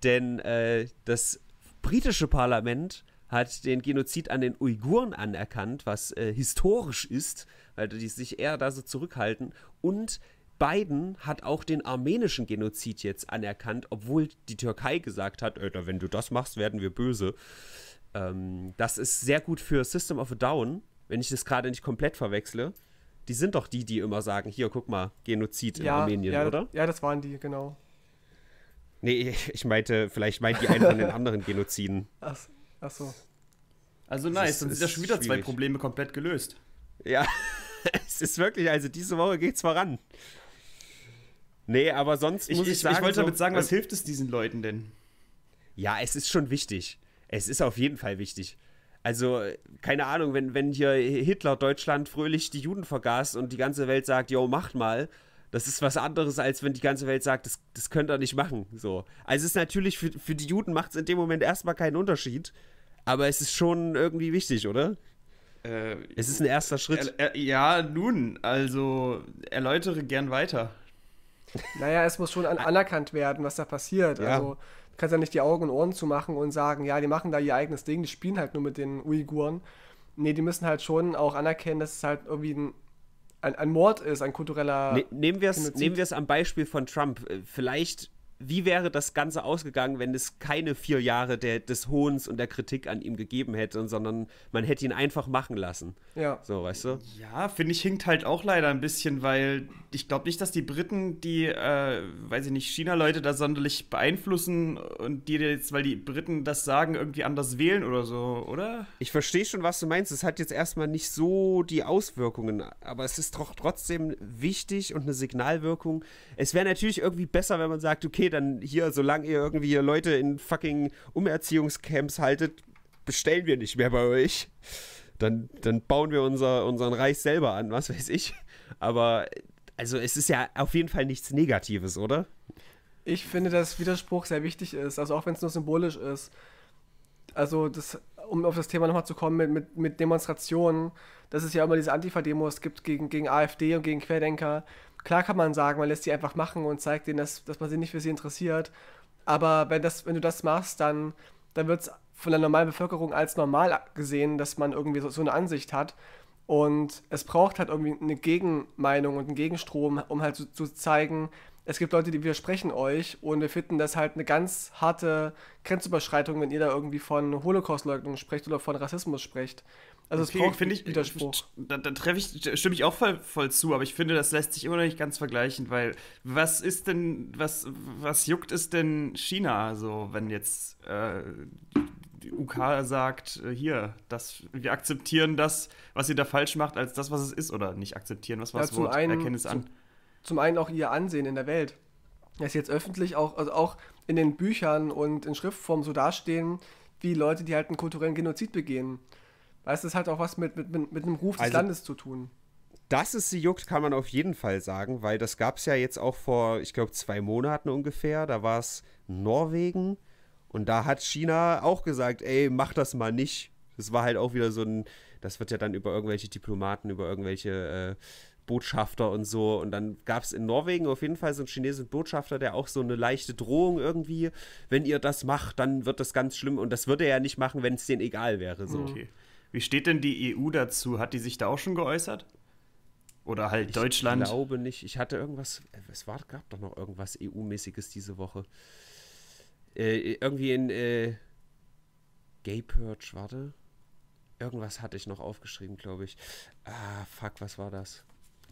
Denn äh, das britische Parlament hat den Genozid an den Uiguren anerkannt, was äh, historisch ist, weil die sich eher da so zurückhalten. Und Biden hat auch den armenischen Genozid jetzt anerkannt, obwohl die Türkei gesagt hat, Alter, wenn du das machst, werden wir böse. Ähm, das ist sehr gut für System of a Down, wenn ich das gerade nicht komplett verwechsle. Die sind doch die, die immer sagen, hier, guck mal, Genozid in ja, Armenien, ja, oder? Ja, das waren die, genau. Nee, ich meinte, vielleicht meint die einen von den anderen Genoziden. Ach, Ach so. Also nice, ist, dann sind ja schon wieder schwierig. zwei Probleme komplett gelöst. Ja, es ist wirklich, also diese Woche geht's voran. Nee, aber sonst ich, muss ich, ich sagen. Ich wollte so, damit sagen, was äh, hilft es diesen Leuten denn? Ja, es ist schon wichtig. Es ist auf jeden Fall wichtig. Also, keine Ahnung, wenn, wenn hier Hitler Deutschland fröhlich die Juden vergaß und die ganze Welt sagt, yo, macht mal, das ist was anderes, als wenn die ganze Welt sagt, das, das könnt ihr nicht machen. So. Also es ist natürlich, für, für die Juden macht es in dem Moment erstmal keinen Unterschied, aber es ist schon irgendwie wichtig, oder? Äh, es ist ein erster Schritt. Äh, äh, ja, nun, also erläutere gern weiter. Naja, es muss schon an anerkannt werden, was da passiert. Ja. Also du kannst ja nicht die Augen und Ohren zumachen und sagen, ja, die machen da ihr eigenes Ding, die spielen halt nur mit den Uiguren. Nee, die müssen halt schon auch anerkennen, dass es halt irgendwie ein ein, ein Mord ist, ein kultureller. Ne, nehmen wir es am Beispiel von Trump. Äh, vielleicht, wie wäre das Ganze ausgegangen, wenn es keine vier Jahre der, des Hohns und der Kritik an ihm gegeben hätte, sondern man hätte ihn einfach machen lassen? Ja. So, weißt du? Ja, finde ich, hinkt halt auch leider ein bisschen, weil ich glaube nicht, dass die Briten die, äh, weiß ich nicht, China-Leute da sonderlich beeinflussen und die jetzt, weil die Briten das sagen, irgendwie anders wählen oder so, oder? Ich verstehe schon, was du meinst. Es hat jetzt erstmal nicht so die Auswirkungen, aber es ist doch trotzdem wichtig und eine Signalwirkung. Es wäre natürlich irgendwie besser, wenn man sagt, okay, dann hier, solange ihr irgendwie Leute in fucking Umerziehungscamps haltet, bestellen wir nicht mehr bei euch. Dann, dann bauen wir unser, unseren Reich selber an, was weiß ich. Aber also es ist ja auf jeden Fall nichts Negatives, oder? Ich finde, dass Widerspruch sehr wichtig ist, also auch wenn es nur symbolisch ist. Also das, um auf das Thema nochmal zu kommen mit, mit, mit Demonstrationen, dass es ja immer diese Antifa-Demos gibt gegen, gegen AfD und gegen Querdenker. Klar kann man sagen, man lässt die einfach machen und zeigt denen, dass, dass man sie nicht für sie interessiert. Aber wenn, das, wenn du das machst, dann, dann wird es von der normalen Bevölkerung als normal gesehen, dass man irgendwie so, so eine Ansicht hat. Und es braucht halt irgendwie eine Gegenmeinung und einen Gegenstrom, um halt so, zu zeigen, es gibt Leute, die widersprechen euch und wir finden das halt eine ganz harte Grenzüberschreitung, wenn ihr da irgendwie von Holocaustleugnung sprecht oder von Rassismus sprecht. Also es braucht ich Widerspruch. Da, da treffe ich stimme ich auch voll, voll, zu, aber ich finde, das lässt sich immer noch nicht ganz vergleichen, weil was ist denn was was juckt es denn China so, wenn jetzt äh, die UK sagt, äh, hier, das, wir akzeptieren das, was ihr da falsch macht, als das, was es ist, oder nicht akzeptieren, was war ja, das Wort, einen, erkennen es an. Zum, einen auch ihr Ansehen in der Welt. Dass jetzt öffentlich auch, also auch in den Büchern und in Schriftform so dastehen, wie Leute, die halt einen kulturellen Genozid begehen. Weißt du, das hat auch was mit, mit, mit, mit einem Ruf des also Landes zu tun. Dass es sie juckt, kann man auf jeden Fall sagen, weil das gab es ja jetzt auch vor, ich glaube, zwei Monaten ungefähr. Da war es Norwegen, und da hat China auch gesagt, ey, mach das mal nicht. Das war halt auch wieder so ein, das wird ja dann über irgendwelche Diplomaten, über irgendwelche äh, Botschafter und so. Und dann gab es in Norwegen auf jeden Fall so einen chinesischen Botschafter, der auch so eine leichte Drohung irgendwie, wenn ihr das macht, dann wird das ganz schlimm. Und das würde er ja nicht machen, wenn es denen egal wäre. So. Okay. Wie steht denn die EU dazu? Hat die sich da auch schon geäußert? Oder halt ich Deutschland? Ich glaube nicht. Ich hatte irgendwas, äh, es war, gab doch noch irgendwas EU-mäßiges diese Woche. Äh, irgendwie in äh, Gay Purge, warte. Irgendwas hatte ich noch aufgeschrieben, glaube ich. Ah, fuck, was war das?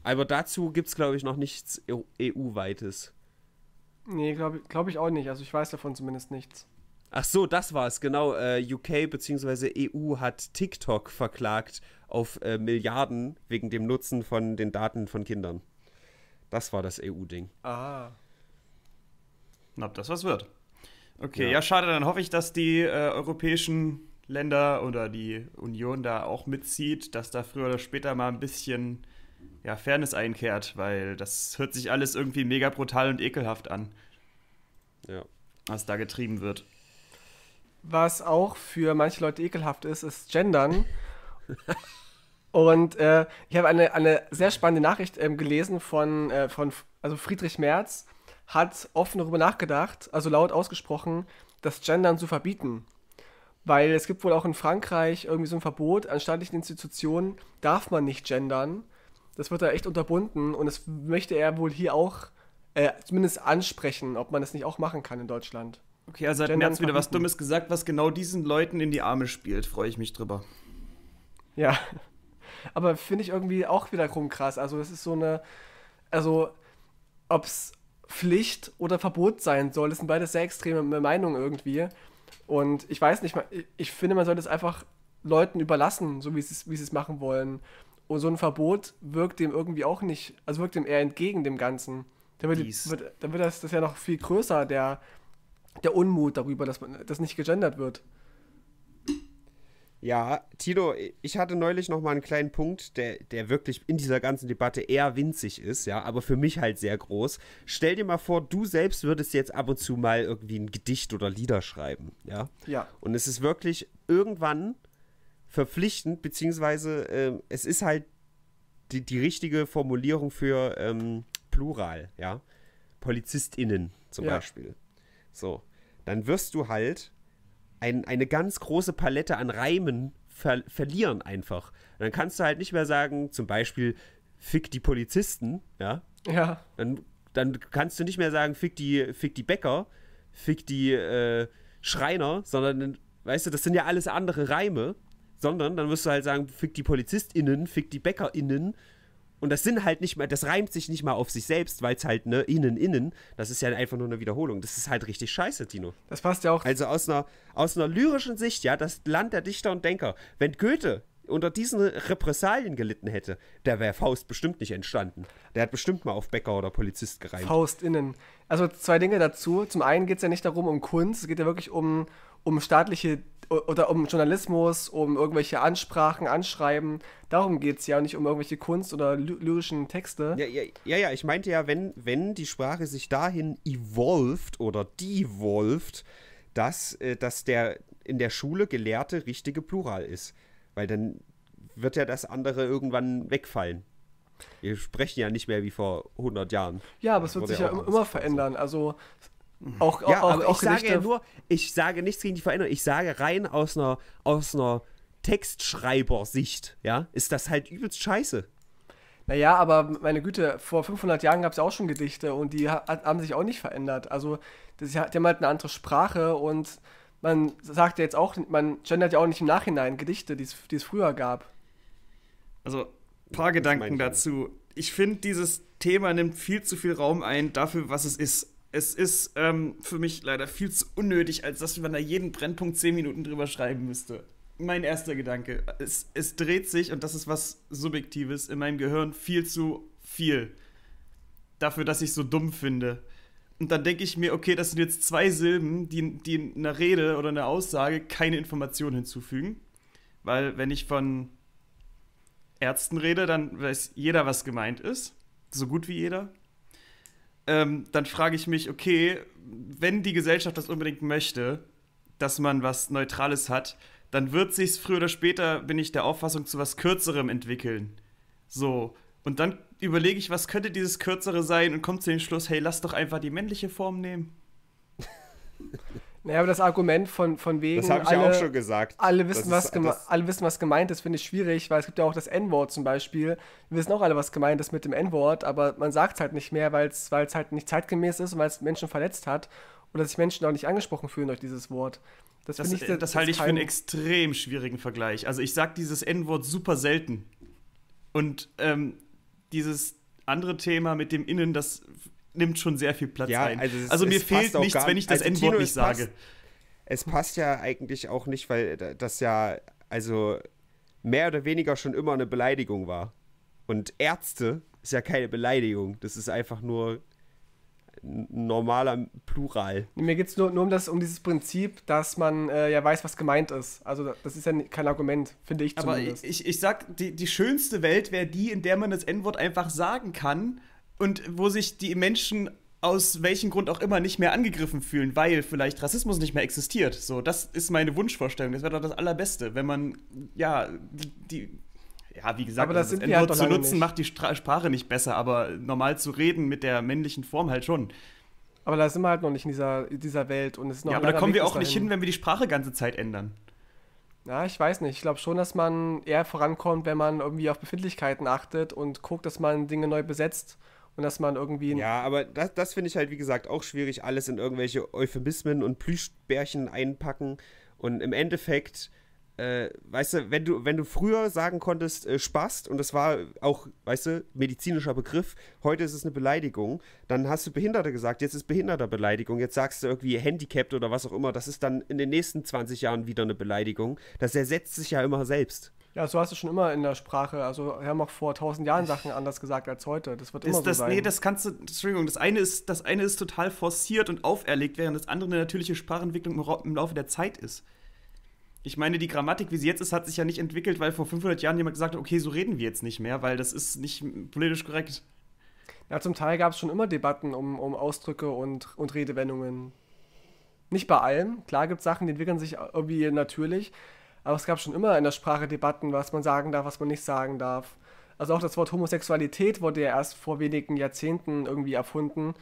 Aber dazu gibt es, glaube ich, noch nichts EU-weites. E nee, glaube glaub ich auch nicht. Also ich weiß davon zumindest nichts. Ach so, das war es, genau. Äh, UK bzw. EU hat TikTok verklagt auf äh, Milliarden wegen dem Nutzen von den Daten von Kindern. Das war das EU-Ding. Ah. Na, ob das was wird. Okay, ja. ja. schade, dann hoffe ich, dass die äh, europäischen Länder oder die Union da auch mitzieht, dass da früher oder später mal ein bisschen ja, Fairness einkehrt, weil das hört sich alles irgendwie mega brutal und ekelhaft an. Ja. Was da getrieben wird. Was auch für manche Leute ekelhaft ist, ist Gendern. und äh, ich habe eine, eine sehr spannende Nachricht ähm, gelesen von, äh, von also Friedrich Merz, hat offen darüber nachgedacht, also laut ausgesprochen, das Gendern zu verbieten. Weil es gibt wohl auch in Frankreich irgendwie so ein Verbot, an staatlichen Institutionen darf man nicht gendern. Das wird da echt unterbunden und das möchte er wohl hier auch äh, zumindest ansprechen, ob man das nicht auch machen kann in Deutschland. Okay, also hat März wieder was Dummes gesagt, was genau diesen Leuten in die Arme spielt. Freue ich mich drüber. Ja. Aber finde ich irgendwie auch wiederum krass. Also, das ist so eine. Also, ob's, Pflicht oder Verbot sein soll. Das sind beides sehr extreme Meinungen irgendwie. Und ich weiß nicht, ich finde, man sollte es einfach Leuten überlassen, so wie sie wie es machen wollen. Und so ein Verbot wirkt dem irgendwie auch nicht, also wirkt dem eher entgegen dem Ganzen. Dann wird, wird, dann wird das, das ja noch viel größer, der, der Unmut darüber, dass man das nicht gegendert wird. Ja, Tilo, ich hatte neulich noch mal einen kleinen Punkt, der, der wirklich in dieser ganzen Debatte eher winzig ist, ja, aber für mich halt sehr groß. Stell dir mal vor, du selbst würdest jetzt ab und zu mal irgendwie ein Gedicht oder Lieder schreiben, ja. Ja. Und es ist wirklich irgendwann verpflichtend, beziehungsweise äh, es ist halt die, die richtige Formulierung für ähm, Plural, ja. PolizistInnen zum ja. Beispiel. So. Dann wirst du halt ein, eine ganz große Palette an Reimen ver verlieren einfach. Und dann kannst du halt nicht mehr sagen, zum Beispiel, fick die Polizisten, ja. Ja. Dann, dann kannst du nicht mehr sagen, fick die, fick die Bäcker, fick die äh, Schreiner, sondern, weißt du, das sind ja alles andere Reime, sondern dann wirst du halt sagen, fick die PolizistInnen, fick die BäckerInnen und das sind halt nicht mal, das reimt sich nicht mal auf sich selbst, weil es halt, ne, innen, innen, das ist ja einfach nur eine Wiederholung. Das ist halt richtig scheiße, Tino. Das passt ja auch. Also aus einer, aus einer lyrischen Sicht, ja, das Land der Dichter und Denker. Wenn Goethe unter diesen Repressalien gelitten hätte, der wäre Faust bestimmt nicht entstanden. Der hat bestimmt mal auf Bäcker oder Polizist gereimt. Faust innen. Also zwei Dinge dazu. Zum einen geht es ja nicht darum um Kunst, es geht ja wirklich um, um staatliche oder um Journalismus, um irgendwelche Ansprachen, Anschreiben. Darum geht es ja nicht um irgendwelche Kunst oder ly lyrischen Texte. Ja, ja, ja, ja, ich meinte ja, wenn, wenn die Sprache sich dahin evolved oder devolved, dass, äh, dass der in der Schule gelehrte richtige Plural ist. Weil dann wird ja das andere irgendwann wegfallen. Wir sprechen ja nicht mehr wie vor 100 Jahren. Ja, aber es wird sich ja immer verändern. Also auch, ja, auch, auch ich sage ja nur, ich sage nichts gegen die Veränderung, ich sage rein aus einer, aus einer Textschreibersicht, ja, ist das halt übelst scheiße. Naja, aber meine Güte, vor 500 Jahren gab es ja auch schon Gedichte und die haben sich auch nicht verändert. Also, das, die haben halt eine andere Sprache und man sagt ja jetzt auch, man gendert ja auch nicht im Nachhinein Gedichte, die es früher gab. Also, paar Gedanken halt. dazu. Ich finde, dieses Thema nimmt viel zu viel Raum ein dafür, was es ist es ist ähm, für mich leider viel zu unnötig, als dass man da jeden Brennpunkt 10 Minuten drüber schreiben müsste. Mein erster Gedanke. Es, es dreht sich, und das ist was Subjektives, in meinem Gehirn viel zu viel. Dafür, dass ich so dumm finde. Und dann denke ich mir, okay, das sind jetzt zwei Silben, die, die einer Rede oder einer Aussage keine Information hinzufügen. Weil, wenn ich von Ärzten rede, dann weiß jeder, was gemeint ist. So gut wie jeder ähm, dann frage ich mich, okay, wenn die Gesellschaft das unbedingt möchte, dass man was Neutrales hat, dann wird sich's früher oder später, bin ich der Auffassung, zu was Kürzerem entwickeln. So. Und dann überlege ich, was könnte dieses Kürzere sein und komme zu dem Schluss, hey, lass doch einfach die männliche Form nehmen. Ja, aber das Argument von, von wegen. Das habe ich alle, auch schon gesagt. Alle wissen, was ist, alle wissen, was gemeint ist, finde ich schwierig, weil es gibt ja auch das N-Wort zum Beispiel. Wir wissen auch alle, was gemeint ist mit dem N-Wort, aber man sagt es halt nicht mehr, weil es halt nicht zeitgemäß ist und weil es Menschen verletzt hat oder sich Menschen auch nicht angesprochen fühlen durch dieses Wort. Das, das, ich, äh, das, das halte ich für einen extrem schwierigen Vergleich. Also ich sage dieses N-Wort super selten. Und ähm, dieses andere Thema mit dem Innen, das nimmt schon sehr viel Platz ja, ein. Also, es, also mir fehlt nichts, wenn ich das also, Endwort nicht sage. es passt ja eigentlich auch nicht, weil das ja also mehr oder weniger schon immer eine Beleidigung war. Und Ärzte ist ja keine Beleidigung, das ist einfach nur normaler Plural. Mir geht es nur, nur um, das, um dieses Prinzip, dass man äh, ja weiß, was gemeint ist. Also das ist ja kein Argument, finde ich Aber zumindest. Aber ich, ich sag, die, die schönste Welt wäre die, in der man das N-Wort einfach sagen kann, und wo sich die Menschen aus welchem Grund auch immer nicht mehr angegriffen fühlen, weil vielleicht Rassismus nicht mehr existiert. So, das ist meine Wunschvorstellung. Das wäre doch das Allerbeste, wenn man, ja, die, ja, wie gesagt, aber das, also das sind halt zu nutzen nicht. macht die Stra Sprache nicht besser, aber normal zu reden mit der männlichen Form halt schon. Aber da sind wir halt noch nicht in dieser, dieser Welt und es ist noch Ja, aber da kommen Weg wir auch dahin. nicht hin, wenn wir die Sprache ganze Zeit ändern. Ja, ich weiß nicht. Ich glaube schon, dass man eher vorankommt, wenn man irgendwie auf Befindlichkeiten achtet und guckt, dass man Dinge neu besetzt und dass man irgendwie. Ja, aber das, das finde ich halt, wie gesagt, auch schwierig, alles in irgendwelche Euphemismen und Plüschbärchen einpacken. Und im Endeffekt, äh, weißt du, wenn du, wenn du früher sagen konntest, äh, Spast, und das war auch, weißt du, medizinischer Begriff, heute ist es eine Beleidigung, dann hast du Behinderte gesagt, jetzt ist Behinderter Beleidigung, jetzt sagst du irgendwie Handicapped oder was auch immer, das ist dann in den nächsten 20 Jahren wieder eine Beleidigung. Das ersetzt sich ja immer selbst. Ja, so hast du schon immer in der Sprache. Also wir haben auch vor tausend Jahren Sachen anders gesagt als heute. Das wird immer ist so das, sein. Nee, das kannst du, Entschuldigung, das eine, ist, das eine ist total forciert und auferlegt, während das andere eine natürliche Sprachentwicklung im Laufe der Zeit ist. Ich meine, die Grammatik, wie sie jetzt ist, hat sich ja nicht entwickelt, weil vor 500 Jahren jemand gesagt hat, okay, so reden wir jetzt nicht mehr, weil das ist nicht politisch korrekt. Ja, zum Teil gab es schon immer Debatten um, um Ausdrücke und, und Redewendungen. Nicht bei allem. Klar gibt es Sachen, die entwickeln sich irgendwie natürlich. Aber es gab schon immer in der Sprache Debatten, was man sagen darf, was man nicht sagen darf. Also auch das Wort Homosexualität wurde ja erst vor wenigen Jahrzehnten irgendwie erfunden.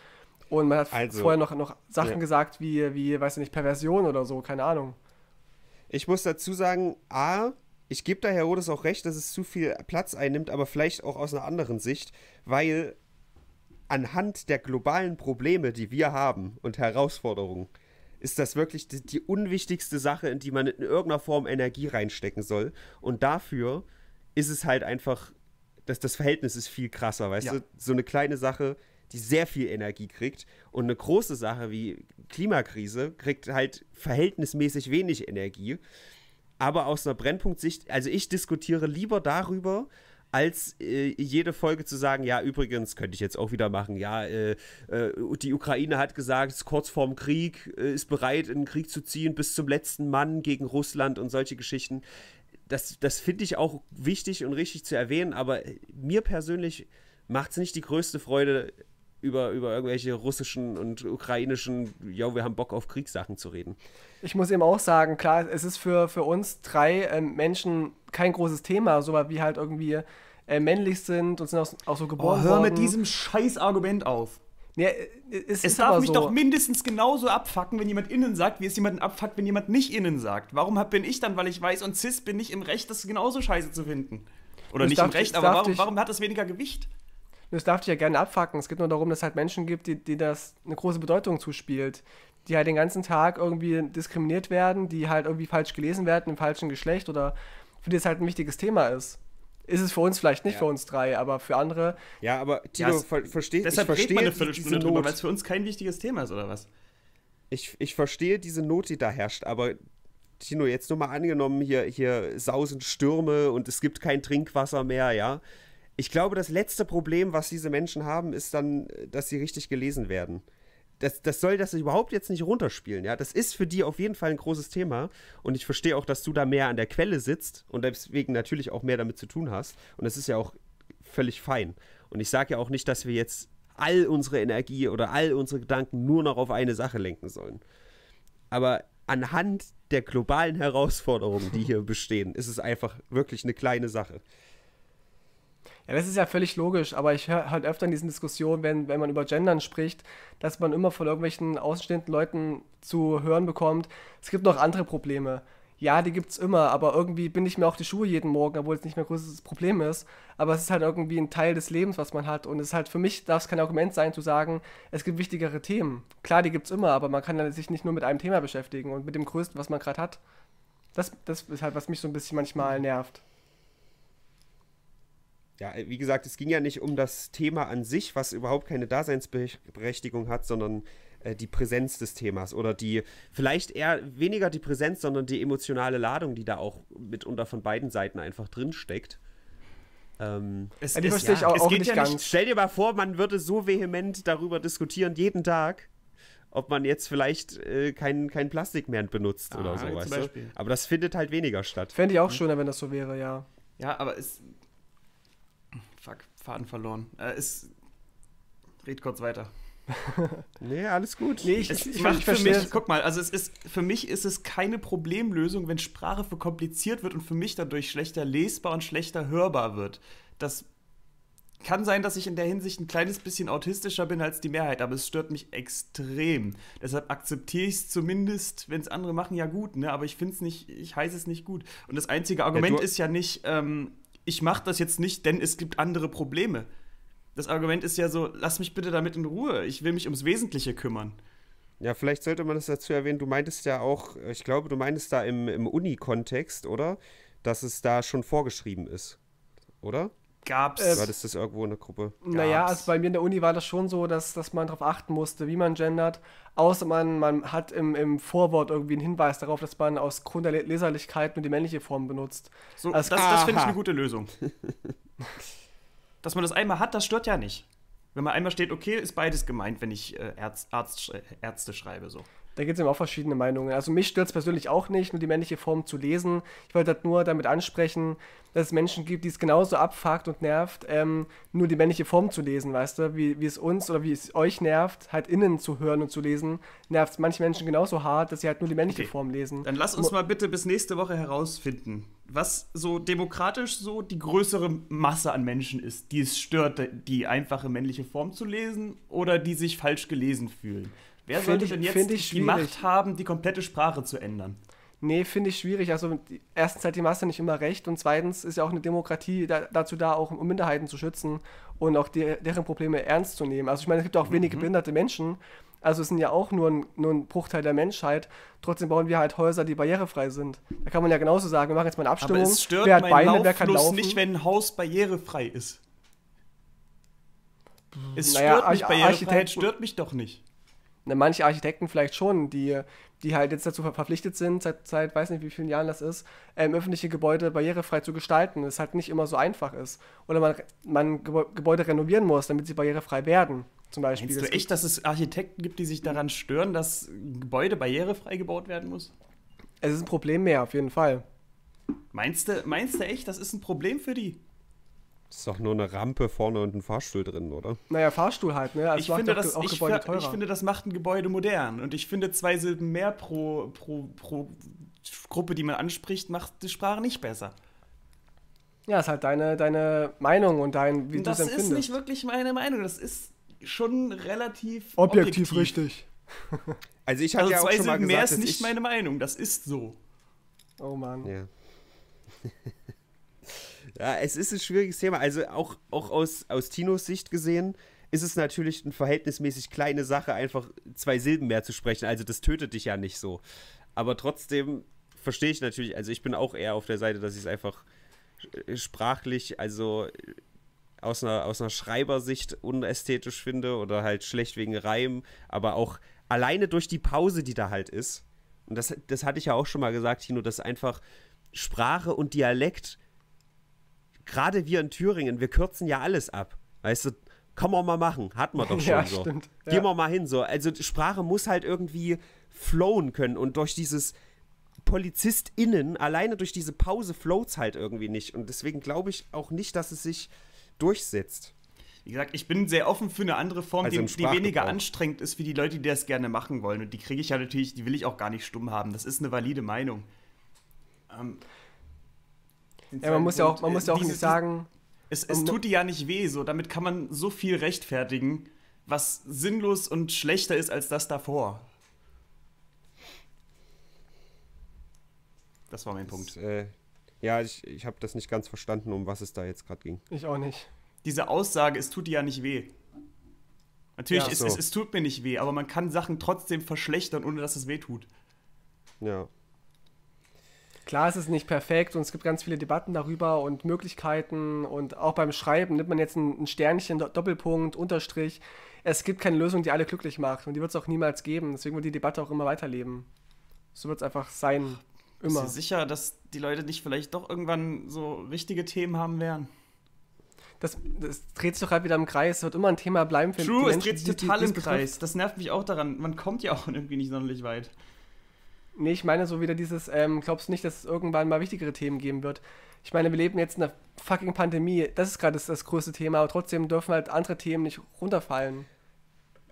Und man hat also, vorher noch, noch Sachen ja. gesagt wie, wie, weiß ich nicht, Perversion oder so, keine Ahnung. Ich muss dazu sagen, A, ich gebe da Herodes auch recht, dass es zu viel Platz einnimmt, aber vielleicht auch aus einer anderen Sicht, weil anhand der globalen Probleme, die wir haben und Herausforderungen, ist das wirklich die, die, unwichtigste Sache, in die man in irgendeiner Form Energie reinstecken soll. Und dafür ist es halt einfach, dass das Verhältnis ist viel krasser, weißt ja. du? So eine kleine Sache, die sehr viel Energie kriegt und eine große Sache wie Klimakrise kriegt halt verhältnismäßig wenig Energie. Aber aus einer Brennpunktsicht, also ich diskutiere lieber darüber, als äh, jede Folge zu sagen, ja, übrigens, könnte ich jetzt auch wieder machen, ja, äh, äh, die Ukraine hat gesagt, ist kurz vorm Krieg, äh, ist bereit, in den Krieg zu ziehen, bis zum letzten Mann gegen Russland und solche Geschichten. Das, das finde ich auch wichtig und richtig zu erwähnen, aber mir persönlich macht es nicht die größte Freude, über, über irgendwelche russischen und ukrainischen, ja, wir haben Bock auf Kriegssachen zu reden. Ich muss eben auch sagen, klar, es ist für, für uns drei ähm, Menschen kein großes Thema, so wie halt irgendwie äh, männlich sind und sind auch, auch so geboren oh, hör worden. mit diesem Scheiß-Argument auf. Ja, äh, äh, es, es darf mich so. doch mindestens genauso abfacken, wenn jemand innen sagt, wie es jemanden abfuckt, wenn jemand nicht innen sagt. Warum hab, bin ich dann, weil ich weiß und cis bin nicht im Recht, das genauso scheiße zu finden? Oder nicht im Recht, aber warum, ich, warum, hat das weniger Gewicht? Das darf ich ja gerne abfacken. Es geht nur darum, dass es halt Menschen gibt, die, die das eine große Bedeutung zuspielt. Die halt den ganzen Tag irgendwie diskriminiert werden, die halt irgendwie falsch gelesen werden im falschen Geschlecht oder für die es halt ein wichtiges Thema ist ist es für uns vielleicht nicht ja. für uns drei, aber für andere. Ja, aber Tino, ja, ver verstehe Deshalb ich verstehe man eine Viertelstunde drüber, weil es für uns kein wichtiges Thema ist, oder was? Ich, ich verstehe diese Not, die da herrscht, aber Tino, jetzt nur mal angenommen, hier, hier sausen Stürme und es gibt kein Trinkwasser mehr, ja. Ich glaube, das letzte Problem, was diese Menschen haben, ist dann, dass sie richtig gelesen werden das, das soll das überhaupt jetzt nicht runterspielen, ja. Das ist für die auf jeden Fall ein großes Thema. Und ich verstehe auch, dass du da mehr an der Quelle sitzt und deswegen natürlich auch mehr damit zu tun hast. Und das ist ja auch völlig fein. Und ich sage ja auch nicht, dass wir jetzt all unsere Energie oder all unsere Gedanken nur noch auf eine Sache lenken sollen. Aber anhand der globalen Herausforderungen, die hier bestehen, ist es einfach wirklich eine kleine Sache. Ja, das ist ja völlig logisch, aber ich höre halt öfter in diesen Diskussionen, wenn, wenn man über Gendern spricht, dass man immer von irgendwelchen außenstehenden Leuten zu hören bekommt, es gibt noch andere Probleme. Ja, die gibt's immer, aber irgendwie bin ich mir auch die Schuhe jeden Morgen, obwohl es nicht mehr größtes Problem ist. Aber es ist halt irgendwie ein Teil des Lebens, was man hat. Und es ist halt für mich, darf es kein Argument sein, zu sagen, es gibt wichtigere Themen. Klar, die gibt's immer, aber man kann sich nicht nur mit einem Thema beschäftigen und mit dem größten, was man gerade hat. Das, das ist halt, was mich so ein bisschen manchmal nervt ja, äh, wie gesagt, es ging ja nicht um das Thema an sich, was überhaupt keine Daseinsberechtigung hat, sondern äh, die Präsenz des Themas oder die, vielleicht eher weniger die Präsenz, sondern die emotionale Ladung, die da auch mitunter von beiden Seiten einfach drinsteckt. Ähm, es, ist, ja, ich auch, es auch nicht ja ganz. Nicht, stell dir mal vor, man würde so vehement darüber diskutieren, jeden Tag, ob man jetzt vielleicht äh, kein, kein Plastik mehr benutzt ah, oder so, weißt du? Aber das findet halt weniger statt. Fände ich auch schöner, wenn das so wäre, ja. Ja, aber es, fuck, Faden verloren. Äh, ist, red kurz weiter. nee, alles gut. Nee, ich, es ich, macht ich für mich, guck mal, also es ist, für mich ist es keine Problemlösung, wenn Sprache verkompliziert wird und für mich dadurch schlechter lesbar und schlechter hörbar wird. Das kann sein, dass ich in der Hinsicht ein kleines bisschen autistischer bin als die Mehrheit, aber es stört mich extrem. Deshalb akzeptiere ich es zumindest, wenn es andere machen, ja gut, ne? Aber ich finde es nicht, ich heiße es nicht gut. Und das einzige Argument ja, ist ja nicht, ähm, ich mache das jetzt nicht, denn es gibt andere Probleme. Das Argument ist ja so, lass mich bitte damit in Ruhe, ich will mich ums Wesentliche kümmern. Ja, vielleicht sollte man das dazu erwähnen, du meintest ja auch, ich glaube, du meintest da im, im Uni-Kontext, oder? Dass es da schon vorgeschrieben ist, oder? gab es. Äh, war das das irgendwo in der Gruppe? Gab's. Naja, also bei mir in der Uni war das schon so, dass, dass man darauf achten musste, wie man gendert. Außer man, man hat im, im Vorwort irgendwie einen Hinweis darauf, dass man aus Grund der Leserlichkeit nur die männliche Form benutzt. So, also, das, das finde ich eine gute Lösung. dass man das einmal hat, das stört ja nicht. Wenn man einmal steht, okay, ist beides gemeint, wenn ich äh, Ärz, Arzt, äh, Ärzte schreibe, so. Da gibt es eben auch verschiedene Meinungen. Also mich stört es persönlich auch nicht, nur die männliche Form zu lesen. Ich wollte halt nur damit ansprechen, dass es Menschen gibt, die es genauso abfuckt und nervt, ähm, nur die männliche Form zu lesen, weißt du? Wie, wie es uns oder wie es euch nervt, halt innen zu hören und zu lesen, nervt es manche Menschen genauso hart, dass sie halt nur die männliche okay. Form lesen. Dann lass uns mal bitte bis nächste Woche herausfinden, was so demokratisch so die größere Masse an Menschen ist, die es stört, die einfache männliche Form zu lesen oder die sich falsch gelesen fühlen. Wer find sollte ich, denn jetzt die schwierig. Macht haben, die komplette Sprache zu ändern? Nee, finde ich schwierig. Also erstens hat die Masse nicht immer recht und zweitens ist ja auch eine Demokratie da, dazu da, auch um Minderheiten zu schützen und auch die, deren Probleme ernst zu nehmen. Also ich meine, es gibt auch mhm. wenige behinderte Menschen, also es sind ja auch nur ein, nur ein, Bruchteil der Menschheit. Trotzdem bauen wir halt Häuser, die barrierefrei sind. Da kann man ja genauso sagen, wir machen jetzt mal eine Abstimmung. Aber es stört wer hat Beine, Lauffluss wer kann laufen. nicht, wenn ein Haus barrierefrei ist. Es naja, stört mich barrierefrei, stört mich doch nicht. Ne, manche Architekten vielleicht schon, die, die halt jetzt dazu verpflichtet sind, seit, seit weiß nicht wie vielen Jahren das ist, ähm, öffentliche Gebäude barrierefrei zu gestalten. Es halt nicht immer so einfach ist. Oder man, man Gebäude renovieren muss, damit sie barrierefrei werden. Zum Beispiel. Meinst du echt, dass es Architekten gibt, die sich daran stören, dass ein Gebäude barrierefrei gebaut werden muss? Es ist ein Problem mehr, auf jeden Fall. Meinst du, meinst du echt, das ist ein Problem für die? Ist doch nur eine Rampe vorne und ein Fahrstuhl drin, oder? Naja, Fahrstuhl halt, ne? Also ich, finde, das, ich, ich, finde, das macht ein Gebäude modern. Und ich finde, zwei Silben mehr pro, pro, pro Gruppe, die man anspricht, macht die Sprache nicht besser. Ja, ist halt deine, deine Meinung und dein, wie du es empfindest. Das ist nicht wirklich meine Meinung. Das ist schon relativ objektiv, objektiv. richtig. also ich hatte also ja auch zwei schon mal gesagt, mehr ist nicht meine Meinung. Das ist so. Oh Mann. Ja. Ja, es ist ein schwieriges Thema. Also auch, auch aus, aus Tinos Sicht gesehen ist es natürlich eine verhältnismäßig kleine Sache, einfach zwei Silben mehr zu sprechen. Also das tötet dich ja nicht so. Aber trotzdem verstehe ich natürlich, also ich bin auch eher auf der Seite, dass ich es einfach äh, sprachlich, also äh, aus einer, aus einer Schreibersicht unästhetisch finde oder halt schlecht wegen Reim, aber auch alleine durch die Pause, die da halt ist. Und das, das hatte ich ja auch schon mal gesagt, Tino, dass einfach Sprache und Dialekt gerade wir in Thüringen, wir kürzen ja alles ab. Weißt du, kann man mal machen, hat man doch schon ja, so. Stimmt. Ja. Gehen wir mal hin so. Also Sprache muss halt irgendwie flowen können und durch dieses PolizistInnen, alleine durch diese Pause floats halt irgendwie nicht. Und deswegen glaube ich auch nicht, dass es sich durchsetzt. Wie gesagt, ich bin sehr offen für eine andere Form, also die, die, weniger anstrengend ist für die Leute, die das gerne machen wollen. Und die kriege ich ja natürlich, die will ich auch gar nicht stumm haben. Das ist eine valide Meinung. Ähm, ja, man muss ja auch, äh, man muss ja auch nicht sagen. Es, es tut dir ja nicht weh, so. Damit kann man so viel rechtfertigen, was sinnlos und schlechter ist als das davor. Das war mein das, Punkt. Äh, ja, ich, ich habe das nicht ganz verstanden, um was es da jetzt gerade ging. Ich auch nicht. Diese Aussage, es tut dir ja nicht weh. Natürlich, ja, es, so. es, es, tut mir nicht weh, aber man kann Sachen trotzdem verschlechtern, ohne dass es weh tut. Ja. Klar, es ist nicht perfekt und es gibt ganz viele Debatten darüber und Möglichkeiten und auch beim Schreiben nimmt man jetzt ein, Sternchen, Doppelpunkt, Unterstrich. Es gibt keine Lösung, die alle glücklich macht und die wird es auch niemals geben. Deswegen wird die Debatte auch immer weiterleben. So wird es einfach sein. Immer. Bist du sicher, dass die Leute nicht vielleicht doch irgendwann so richtige Themen haben werden? Das, das, dreht sich doch halt wieder im Kreis, es wird immer ein Thema bleiben für True, Menschen, es dreht sich total die, die, im Kreis. Das nervt mich auch daran. Man kommt ja auch irgendwie nicht sonderlich weit. Nee, ich meine so wieder dieses, ähm, glaubst du nicht, dass es irgendwann mal wichtigere Themen geben wird? Ich meine, wir leben jetzt in einer fucking Pandemie. Das ist gerade das, das, größte Thema, aber trotzdem dürfen halt andere Themen nicht runterfallen.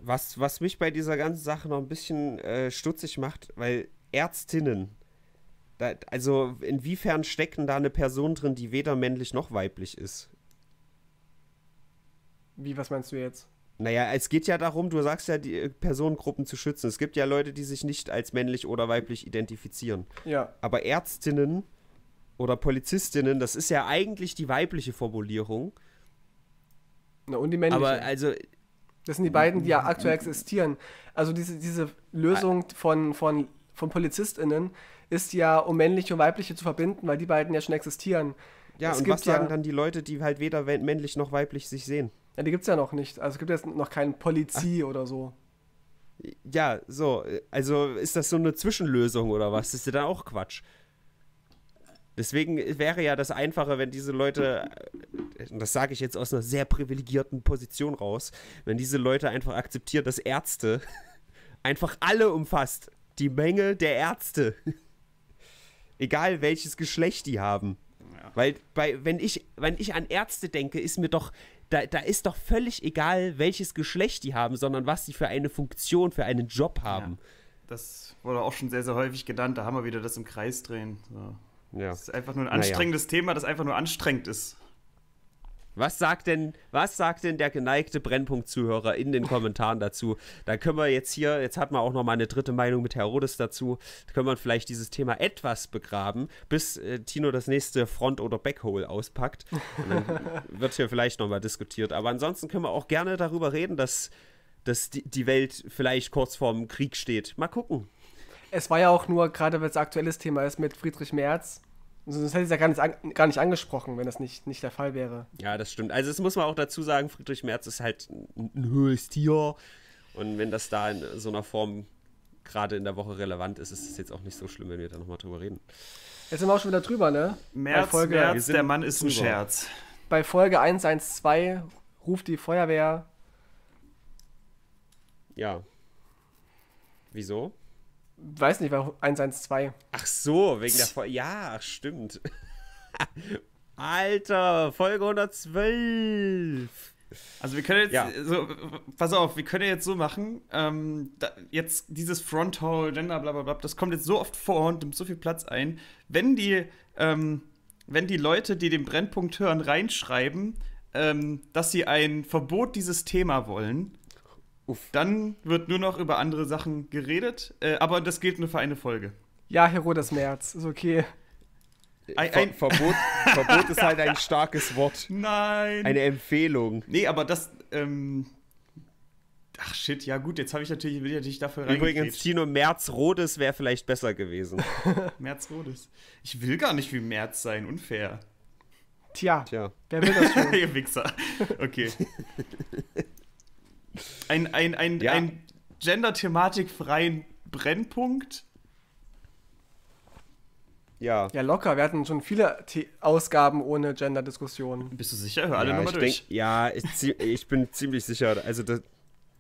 Was, was mich bei dieser ganzen Sache noch ein bisschen äh, stutzig macht, weil Ärztinnen, da, also inwiefern stecken da eine Person drin, die weder männlich noch weiblich ist? Wie, was meinst du jetzt? Naja, es geht ja darum, du sagst ja, die äh, Personengruppen zu schützen. Es gibt ja Leute, die sich nicht als männlich oder weiblich identifizieren. Ja. Aber Ärztinnen oder Polizistinnen, das ist ja eigentlich die weibliche Formulierung. Na, und die männliche. Aber also. Das sind die beiden, die ja mhm. aktuell existieren. Also diese, diese Lösung ah. von, von, von PolizistInnen ist ja, um männliche und weibliche zu verbinden, weil die beiden ja schon existieren. Ja, es und was sagen ja, dann die Leute, die halt weder männlich noch weiblich sich sehen? Ja, die gibt's ja noch nicht. Also es gibt jetzt noch keinen Polizei oder so. Ja, so. Also ist das so eine Zwischenlösung oder was? Das ist ja dann auch Quatsch. Deswegen wäre ja das Einfache, wenn diese Leute, äh, das sage ich jetzt aus einer sehr privilegierten Position raus, wenn diese Leute einfach akzeptieren, dass Ärzte einfach alle umfasst. Die Menge der Ärzte. Egal welches Geschlecht die haben. Ja. Weil bei, wenn, ich, wenn ich an Ärzte denke, ist mir doch da, da ist doch völlig egal, welches Geschlecht die haben, sondern was sie für eine Funktion, für einen Job haben. Ja, das wurde auch schon sehr, sehr häufig genannt. Da haben wir wieder das im Kreis drehen. So. Ja. Das ist einfach nur ein anstrengendes naja. Thema, das einfach nur anstrengend ist. Was sagt denn, was sagt denn der geneigte Brennpunkt-Zuhörer in den Kommentaren dazu? Da können wir jetzt hier, jetzt hat man auch noch mal eine dritte Meinung mit Herodes dazu, da können wir vielleicht dieses Thema etwas begraben, bis äh, Tino das nächste Front- oder Backhole auspackt. Und dann wird hier vielleicht noch mal diskutiert. Aber ansonsten können wir auch gerne darüber reden, dass, dass die, die Welt vielleicht kurz vorm Krieg steht. Mal gucken. Es war ja auch nur, gerade weil es aktuelles Thema ist mit Friedrich Merz, Sonst also hätte ich es ja gar nicht, gar nicht angesprochen, wenn das nicht, nicht der Fall wäre. Ja, das stimmt. Also, das muss man auch dazu sagen: Friedrich Merz ist halt ein höhes Tier. Und wenn das da in so einer Form gerade in der Woche relevant ist, ist es jetzt auch nicht so schlimm, wenn wir da nochmal drüber reden. Jetzt sind wir auch schon wieder drüber, ne? März, Folge, März der Mann ist ein drüber. Scherz. Bei Folge 112 ruft die Feuerwehr. Ja. Wieso? Weiß nicht, war 112. Ach so, wegen der Folge. Ja, stimmt. Alter, Folge 112. Also wir können jetzt, ja. so, pass auf, wir können jetzt so machen, ähm, da, jetzt dieses Frontal, Gender, bla bla bla, das kommt jetzt so oft vor und nimmt so viel Platz ein. Wenn die, ähm, wenn die Leute, die den Brennpunkt hören, reinschreiben, ähm, dass sie ein Verbot dieses Thema wollen, Uff. Dann wird nur noch über andere Sachen geredet, äh, aber das gilt nur für eine Folge. Ja, Herodes März, ist okay. Ein, ein Ver Verbot, Verbot ist halt ein starkes Wort. Nein. Eine Empfehlung. Nee, aber das. Ähm Ach shit, ja gut, jetzt habe ich natürlich, will ich natürlich dafür rein. Übrigens, Tino März rodes wäre vielleicht besser gewesen. März rodes Ich will gar nicht wie März sein, unfair. Tja, Tja. wer will das schon? Ihr Wichser. Okay. Ein, ein, ein, ja. ein gender-thematikfreien Brennpunkt? Ja. Ja, locker. Wir hatten schon viele The Ausgaben ohne Gender-Diskussionen. Bist du sicher? Hör alle ja, nochmal durch. ja, ich, ich, bin ziemlich sicher. Also, das,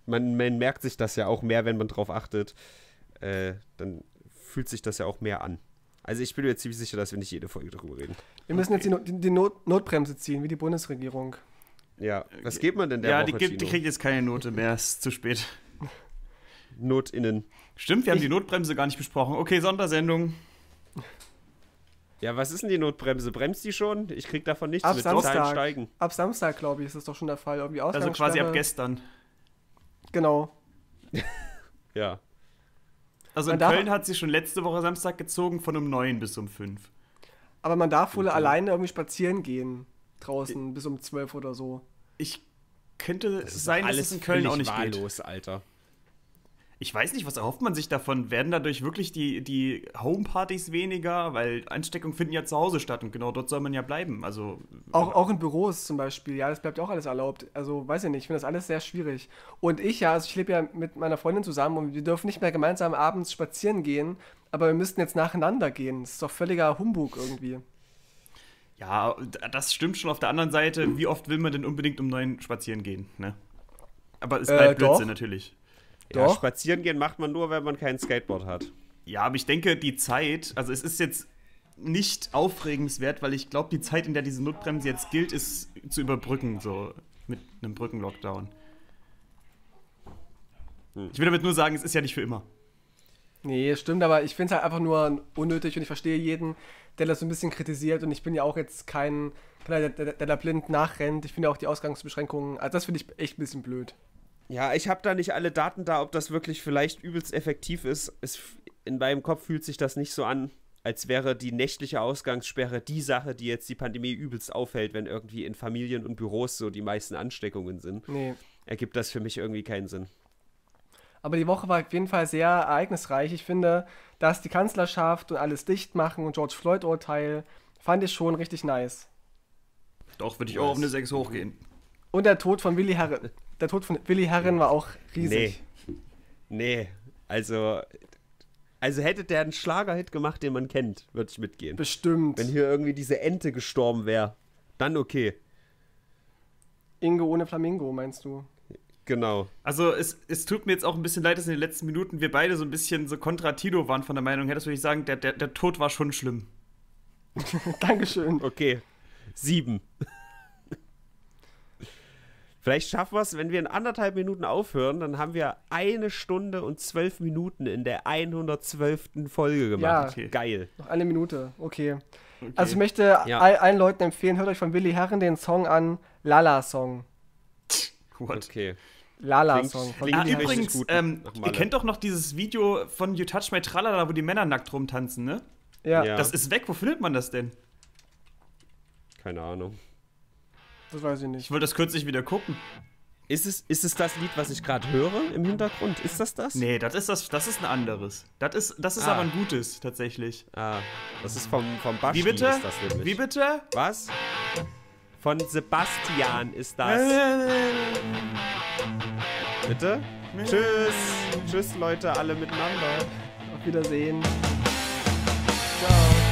man, man, merkt sich das ja auch mehr, wenn man drauf achtet. Äh, dann fühlt sich das ja auch mehr an. Also, ich bin mir ziemlich sicher, dass wir nicht jede Folge darüber reden. Wir müssen okay. jetzt die, no die Not Notbremse ziehen, wie die Bundesregierung. Ja, was äh, gibt man denn der Ja, die, gibt, die, kriegt jetzt keine Note mehr, ist zu spät. Not innen. Stimmt, wir haben ich, die Notbremse gar nicht besprochen. Okay, Sondersendung. Ja, was ist denn die Notbremse? Bremst die schon? Ich krieg davon nichts ab mit. Samstag, steigen. Ab Samstag, glaube ich, ist das doch schon der Fall. Irgendwie also quasi ab gestern. Genau. ja. Also man in Köln hat sie schon letzte Woche Samstag gezogen, von um 9 bis um 5. Aber man darf wohl okay. alleine irgendwie spazieren gehen draußen ich, bis um 12 oder so. Ich könnte das sein, dass es in Köln auch nicht wahllos, geht. Alter. Ich weiß nicht, was erhofft man sich davon? Werden dadurch wirklich die, die Homepartys weniger? Weil Ansteckungen finden ja zu Hause statt und genau dort soll man ja bleiben. Also, auch, auch in Büros zum Beispiel, ja, das bleibt ja auch alles erlaubt. Also weiß ich nicht, ich finde das alles sehr schwierig. Und ich ja, also ich lebe ja mit meiner Freundin zusammen und wir dürfen nicht mehr gemeinsam abends spazieren gehen, aber wir müssten jetzt nacheinander gehen. Das ist doch völliger Humbug irgendwie. Ja, das stimmt schon. Auf der anderen Seite, wie oft will man denn unbedingt um neun spazieren gehen? Ne? Aber es bleibt äh, halt Blödsinn doch. natürlich. Ja, spazieren gehen macht man nur, wenn man kein Skateboard hat. Ja, aber ich denke, die Zeit, also es ist jetzt nicht aufregenswert, weil ich glaube, die Zeit, in der diese Notbremse jetzt gilt, ist zu überbrücken, so mit einem Brückenlockdown. Hm. Ich will damit nur sagen, es ist ja nicht für immer. Nee, stimmt, aber ich finde es halt einfach nur unnötig und ich verstehe jeden, der das so ein bisschen kritisiert und ich bin ja auch jetzt kein, der, der, der da blind nachrennt. Ich finde auch die Ausgangsbeschränkungen, also das finde ich echt ein bisschen blöd. Ja, ich habe da nicht alle Daten da, ob das wirklich vielleicht übelst effektiv ist. Es, in meinem Kopf fühlt sich das nicht so an, als wäre die nächtliche Ausgangssperre die Sache, die jetzt die Pandemie übelst aufhält, wenn irgendwie in Familien und Büros so die meisten Ansteckungen sind. Nee. Ergibt das für mich irgendwie keinen Sinn. Aber die Woche war auf jeden Fall sehr ereignisreich. Ich finde, dass die Kanzlerschaft und alles dicht machen und George Floyd-Urteil fand ich schon richtig nice. Doch, würde ich auch auf eine 6 hochgehen. Und der Tod von Willy Herren. Der Tod von Willi Herren war auch riesig. Nee. Nee, also. Also hätte der einen Schlagerhit gemacht, den man kennt, würde ich mitgehen. Bestimmt. Wenn hier irgendwie diese Ente gestorben wäre, dann okay. Ingo ohne Flamingo, meinst du? Genau. Also es, es tut mir jetzt auch ein bisschen leid, dass in den letzten Minuten wir beide so ein bisschen so kontra Tito waren von der Meinung her. Das würde ich sagen, der, der, der Tod war schon schlimm. Dankeschön. Okay. Sieben. Vielleicht schaffen wir es, wenn wir in anderthalb Minuten aufhören, dann haben wir eine Stunde und zwölf Minuten in der 112. Folge gemacht. Ja, Geil. Noch eine Minute, okay. okay. Also ich möchte ja. all, allen Leuten empfehlen, hört euch von Willy Herren den Song an, Lala Song. What? Okay. Lala-Song. Ah, übrigens, gut, ähm, ihr kennt doch noch dieses Video von You Touch My Tralala, wo die Männer nackt rumtanzen, ne? Ja. ja. Das ist weg. Wo findet man das denn? Keine Ahnung. Das weiß ich nicht. Ich wollte das kürzlich wieder gucken. Ist es, ist es das Lied, was ich gerade höre im Hintergrund? Ist das das? Nee, das ist, das, das ist ein anderes. Das ist, das ist ah. aber ein gutes, tatsächlich. Ah, das ist vom, vom Basti Wie bitte? Ist das nämlich. Wie bitte? Was? Von Sebastian ist das. Äh. Bitte? Tschüss. Tschüss, Leute, alle miteinander. Auf Wiedersehen. Ciao.